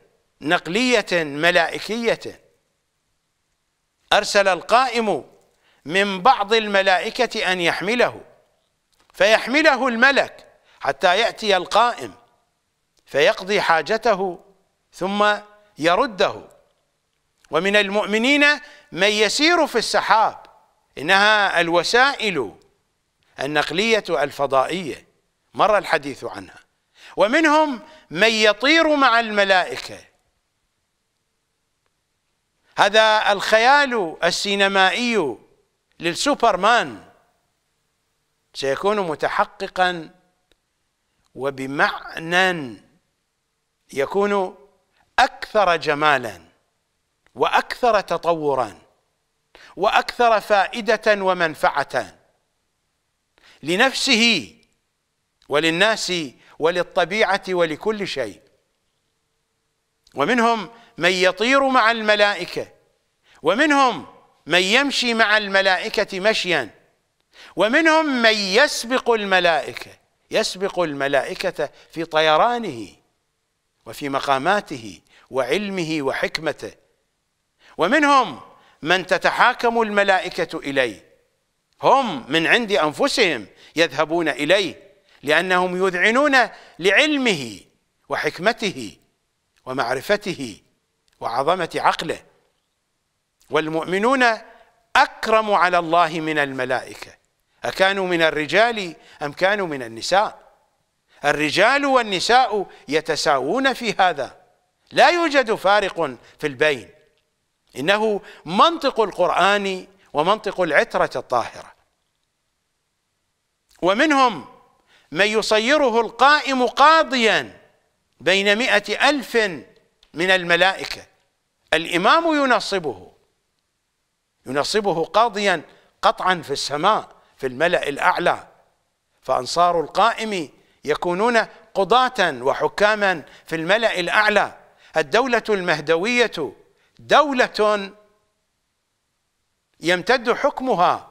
نقلية ملائكية أرسل القائم من بعض الملائكة أن يحمله فيحمله الملك حتى يأتي القائم فيقضي حاجته ثم يرده ومن المؤمنين من يسير في السحاب إنها الوسائل النقلية الفضائية مر الحديث عنها ومنهم من يطير مع الملائكة هذا الخيال السينمائي للسوبرمان سيكون متحققا وبمعنى يكون اكثر جمالا واكثر تطورا واكثر فائده ومنفعه لنفسه وللناس وللطبيعة ولكل شيء ومنهم من يطير مع الملائكة ومنهم من يمشي مع الملائكة مشيا ومنهم من يسبق الملائكة يسبق الملائكة في طيرانه وفي مقاماته وعلمه وحكمته ومنهم من تتحاكم الملائكة إليه هم من عند أنفسهم يذهبون إليه لأنهم يذعنون لعلمه وحكمته ومعرفته وعظمة عقله والمؤمنون أكرم على الله من الملائكة أكانوا من الرجال أم كانوا من النساء الرجال والنساء يتساوون في هذا لا يوجد فارق في البين إنه منطق القرآن ومنطق العترة الطاهرة ومنهم من يصيره القائم قاضيا بين مئة ألف من الملائكة الإمام ينصبه ينصبه قاضيا قطعا في السماء في الملأ الأعلى فأنصار القائم يكونون قضاة وحكاما في الملأ الأعلى الدولة المهدوية دولة يمتد حكمها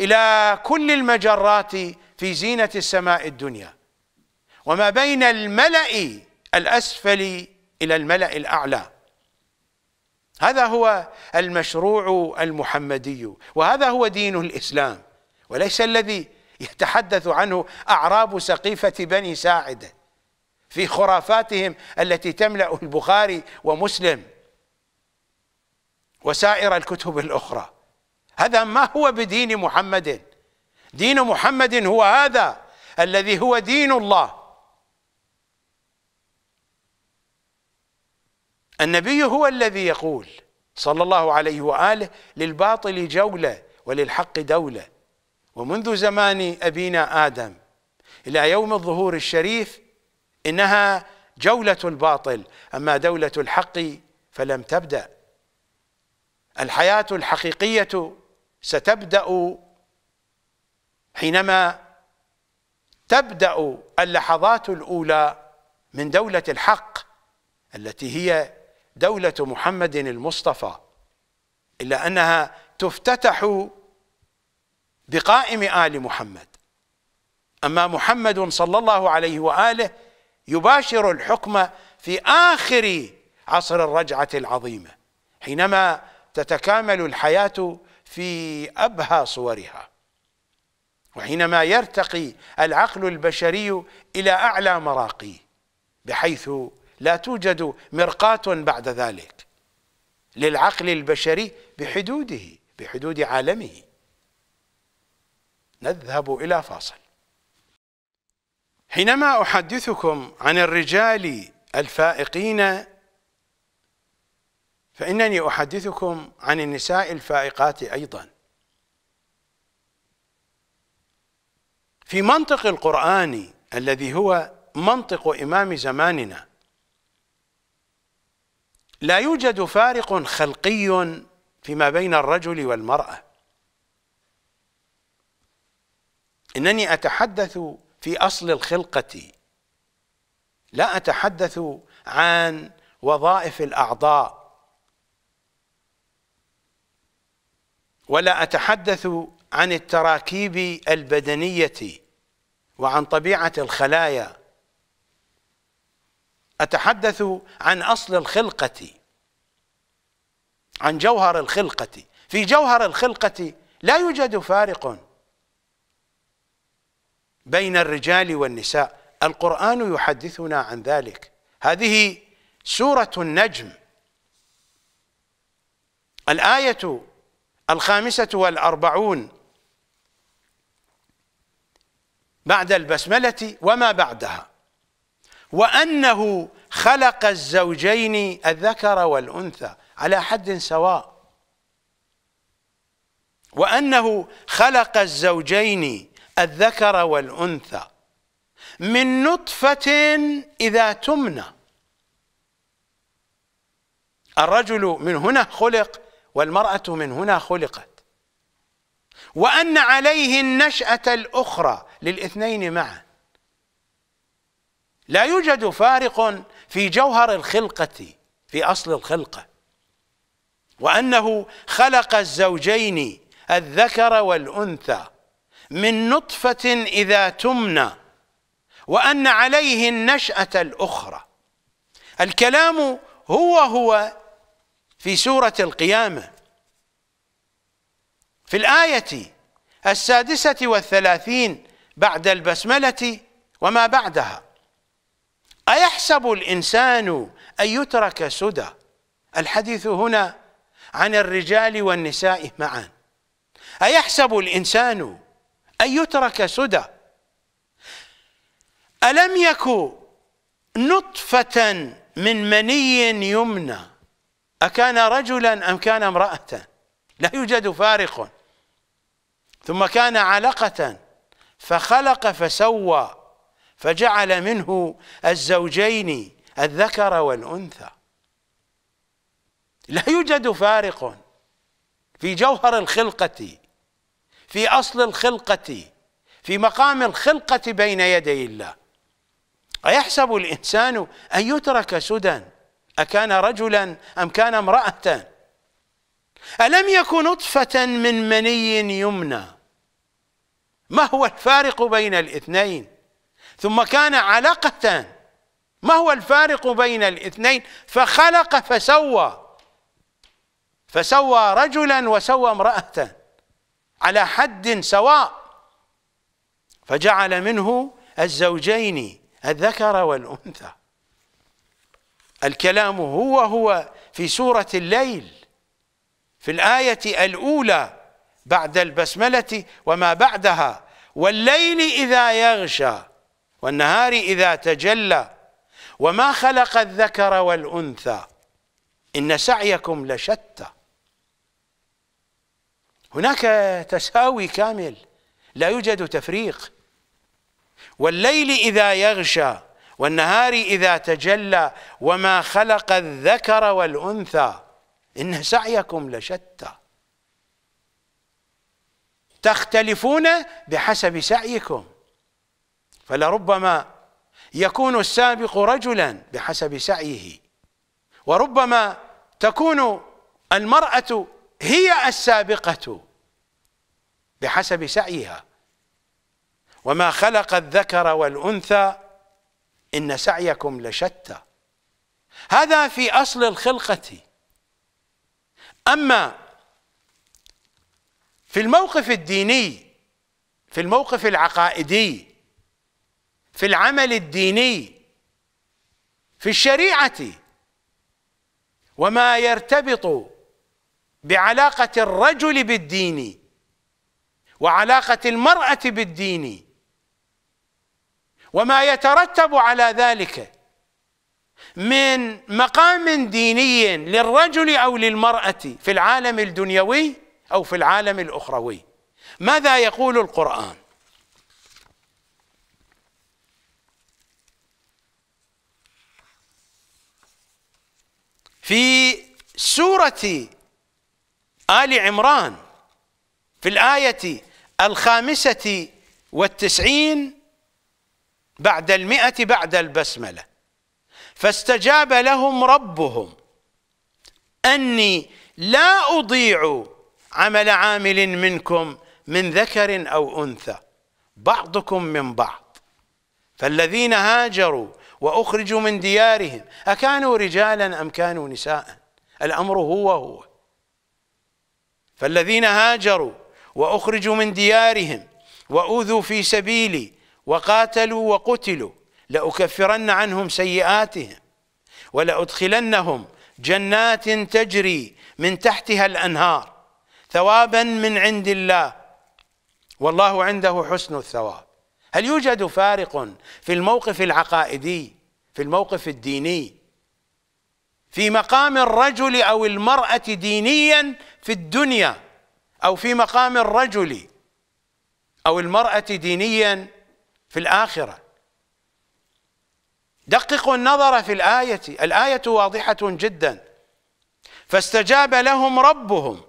إلى كل المجرات في زينة السماء الدنيا وما بين الملأ الأسفل إلى الملأ الأعلى هذا هو المشروع المحمدي وهذا هو دين الإسلام وليس الذي يتحدث عنه أعراب سقيفة بني ساعدة في خرافاتهم التي تملأ البخاري ومسلم وسائر الكتب الأخرى هذا ما هو بدين محمد دين محمد هو هذا الذي هو دين الله النبي هو الذي يقول صلى الله عليه وآله للباطل جولة وللحق دولة ومنذ زمان أبينا آدم إلى يوم الظهور الشريف إنها جولة الباطل أما دولة الحق فلم تبدأ الحياة الحقيقية ستبدأ حينما تبدأ اللحظات الأولى من دولة الحق التي هي دولة محمد المصطفى إلا أنها تفتتح بقائم آل محمد أما محمد صلى الله عليه وآله يباشر الحكم في آخر عصر الرجعة العظيمة حينما تتكامل الحياة في أبهى صورها وحينما يرتقي العقل البشري إلى أعلى مراقيه بحيث لا توجد مرقاة بعد ذلك للعقل البشري بحدوده بحدود عالمه نذهب إلى فاصل حينما أحدثكم عن الرجال الفائقين فإنني أحدثكم عن النساء الفائقات أيضا في منطق القرآن الذي هو منطق إمام زماننا لا يوجد فارق خلقي فيما بين الرجل والمرأة إنني أتحدث في أصل الخلقة لا أتحدث عن وظائف الأعضاء ولا أتحدث عن التراكيب البدنية وعن طبيعة الخلايا أتحدث عن أصل الخلقة عن جوهر الخلقة في جوهر الخلقة لا يوجد فارق بين الرجال والنساء القرآن يحدثنا عن ذلك هذه سورة النجم الآية الخامسة والأربعون بعد البسملة وما بعدها وأنه خلق الزوجين الذكر والأنثى على حد سواء وأنه خلق الزوجين الذكر والأنثى من نطفة إذا تمنى الرجل من هنا خلق والمرأة من هنا خلقت وأن عليه النشأة الأخرى للاثنين معا لا يوجد فارق في جوهر الخلقة في أصل الخلقة وأنه خلق الزوجين الذكر والأنثى من نطفة إذا تمنى وأن عليه النشأة الأخرى الكلام هو هو في سورة القيامة في الآية السادسة والثلاثين بعد البسملة وما بعدها أيحسب الإنسان أن يترك سدى الحديث هنا عن الرجال والنساء معا أيحسب الإنسان أن يترك سدى ألم يك نطفة من مني يمنى أكان رجلا أم كان امرأة لا يوجد فارق ثم كان علقة فخلق فسوى فجعل منه الزوجين الذكر والأنثى لا يوجد فارق في جوهر الخلقة في أصل الخلقة في مقام الخلقة بين يدي الله أيحسب الإنسان أن يترك سدى أكان رجلا أم كان امرأة ألم يكن نطفة من مني يمنى ما هو الفارق بين الاثنين ثم كان علقة ما هو الفارق بين الاثنين فخلق فسوى فسوى رجلا وسوى امرأة على حد سواء فجعل منه الزوجين الذكر والأنثى الكلام هو هو في سورة الليل في الآية الأولى بعد البسملة وما بعدها والليل إذا يغشى والنهار إذا تجلى وما خلق الذكر والأنثى إن سعيكم لشتى هناك تساوي كامل لا يوجد تفريق والليل إذا يغشى والنهار إذا تجلى وما خلق الذكر والأنثى إن سعيكم لشتى تختلفون بحسب سعيكم فلربما يكون السابق رجلا بحسب سعيه وربما تكون المرأة هي السابقة بحسب سعيها وما خلق الذكر والأنثى إن سعيكم لشتى هذا في أصل الخلقة أما في الموقف الديني في الموقف العقائدي في العمل الديني في الشريعة وما يرتبط بعلاقة الرجل بالدين وعلاقة المرأة بالدين وما يترتب على ذلك من مقام ديني للرجل او للمراه في العالم الدنيوي او في العالم الاخروي ماذا يقول القران في سوره ال عمران في الايه الخامسه والتسعين بعد المئة بعد البسملة فاستجاب لهم ربهم أني لا أضيع عمل عامل منكم من ذكر أو أنثى بعضكم من بعض فالذين هاجروا وأخرجوا من ديارهم أكانوا رجالا أم كانوا نساء الأمر هو هو فالذين هاجروا وأخرجوا من ديارهم وأوذوا في سبيلي وقاتلوا وقتلوا لأكفرن عنهم سيئاتهم ولأدخلنهم جنات تجري من تحتها الأنهار ثوابا من عند الله والله عنده حسن الثواب هل يوجد فارق في الموقف العقائدي في الموقف الديني في مقام الرجل أو المرأة دينيا في الدنيا أو في مقام الرجل أو المرأة دينيا في الآخرة دققوا النظر في الآية الآية واضحة جدا فاستجاب لهم ربهم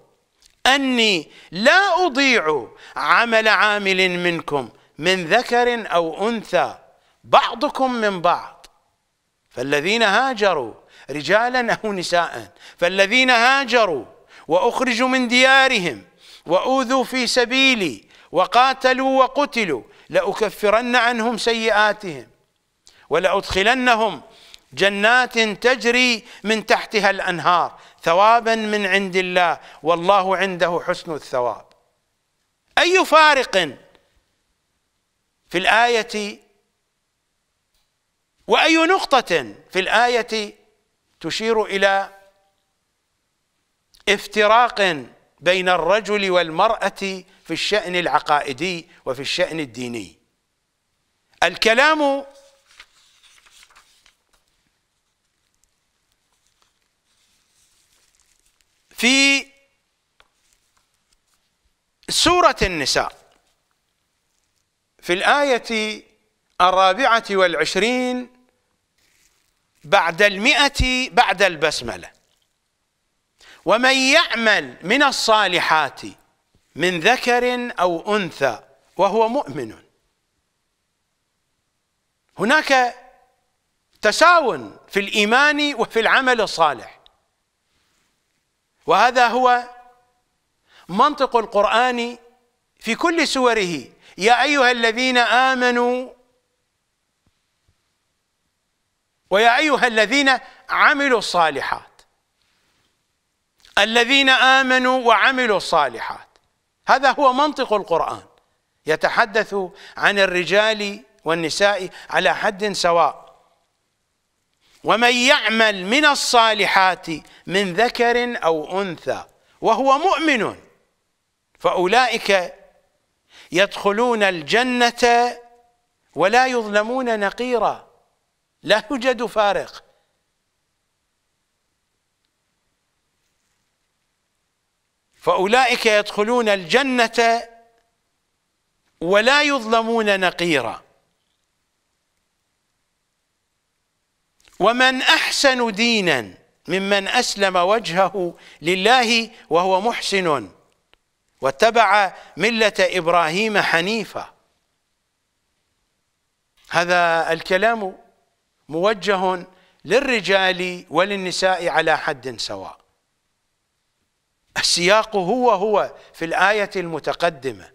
أني لا أضيع عمل عامل منكم من ذكر أو أنثى بعضكم من بعض فالذين هاجروا رجالا أو نساء فالذين هاجروا وأخرجوا من ديارهم وأوذوا في سبيلي وقاتلوا وقتلوا لأكفرن عنهم سيئاتهم ولأدخلنهم جنات تجري من تحتها الأنهار ثوابا من عند الله والله عنده حسن الثواب أي فارق في الآية وأي نقطة في الآية تشير إلى افتراق بين الرجل والمرأة في الشأن العقائدي وفي الشأن الديني الكلام في سورة النساء في الآية الرابعة والعشرين بعد المئة بعد البسملة ومن يعمل من الصالحات من ذكر أو أنثى وهو مؤمن هناك تساو في الإيمان وفي العمل الصالح وهذا هو منطق القرآن في كل سوره يا أيها الذين آمنوا ويا أيها الذين عملوا الصالحات الذين آمنوا وعملوا الصالحات هذا هو منطق القرآن يتحدث عن الرجال والنساء على حد سواء ومن يعمل من الصالحات من ذكر أو أنثى وهو مؤمن فأولئك يدخلون الجنة ولا يظلمون نقيرا لا يوجد فارق فاولئك يدخلون الجنه ولا يظلمون نقيرا ومن احسن دينا ممن اسلم وجهه لله وهو محسن واتبع مله ابراهيم حنيفا هذا الكلام موجه للرجال وللنساء على حد سواء السياق هو هو في الآية المتقدمة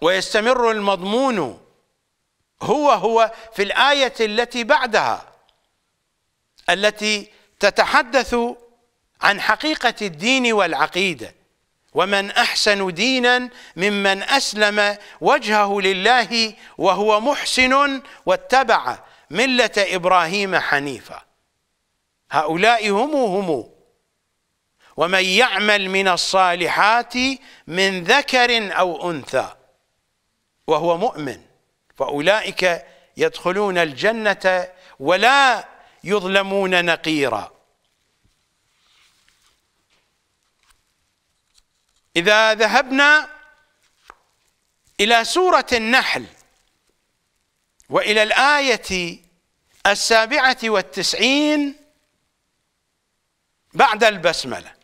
ويستمر المضمون هو هو في الآية التي بعدها التي تتحدث عن حقيقة الدين والعقيدة ومن أحسن دينا ممن أسلم وجهه لله وهو محسن واتبع ملة إبراهيم حنيفا هؤلاء هم هم ومن يعمل من الصالحات من ذكر أو أنثى وهو مؤمن فأولئك يدخلون الجنة ولا يظلمون نقيرا إذا ذهبنا إلى سورة النحل وإلى الآية السابعة والتسعين بعد البسملة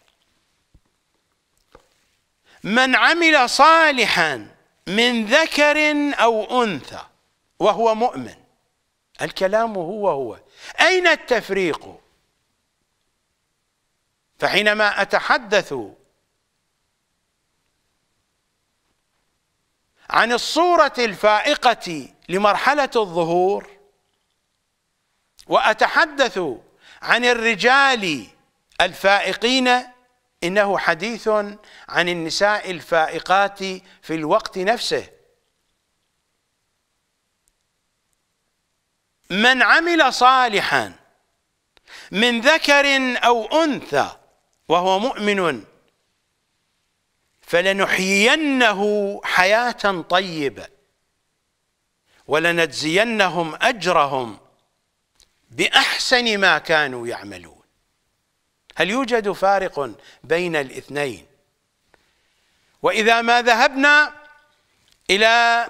من عمل صالحا من ذكر أو أنثى وهو مؤمن الكلام هو هو أين التفريق فحينما أتحدث عن الصورة الفائقة لمرحلة الظهور وأتحدث عن الرجال الفائقين إنه حديث عن النساء الفائقات في الوقت نفسه من عمل صالحا من ذكر أو أنثى وهو مؤمن فلنحيينه حياة طيبة ولنجزينهم أجرهم بأحسن ما كانوا يعملون هل يوجد فارق بين الاثنين واذا ما ذهبنا الى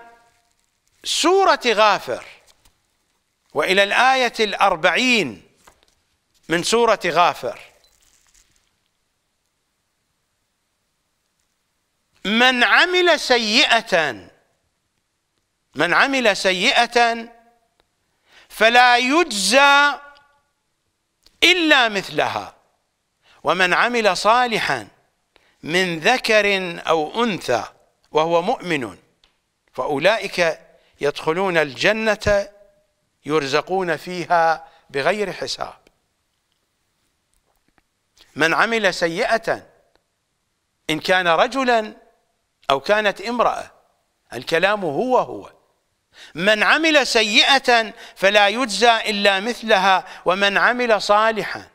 سوره غافر والى الايه الاربعين من سوره غافر من عمل سيئه من عمل سيئه فلا يجزى الا مثلها ومن عمل صالحا من ذكر أو أنثى وهو مؤمن فأولئك يدخلون الجنة يرزقون فيها بغير حساب من عمل سيئة إن كان رجلا أو كانت امرأة الكلام هو هو من عمل سيئة فلا يجزى إلا مثلها ومن عمل صالحا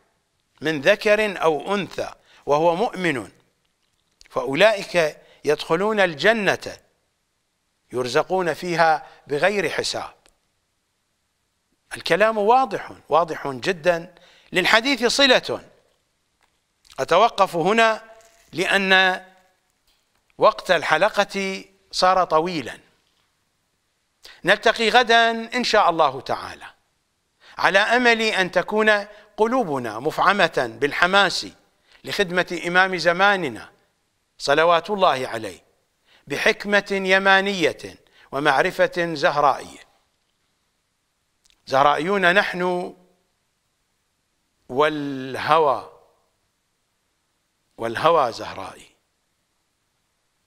من ذكر أو أنثى وهو مؤمن فأولئك يدخلون الجنة يرزقون فيها بغير حساب الكلام واضح واضح جدا للحديث صلة أتوقف هنا لأن وقت الحلقة صار طويلا نلتقي غدا إن شاء الله تعالى على أمل أن تكون قلوبنا مفعمة بالحماس لخدمة إمام زماننا صلوات الله عليه بحكمة يمانية ومعرفة زهرائية زهرائيون نحن والهوى والهوى زهرائي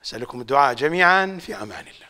أسألكم الدعاء جميعا في أمان الله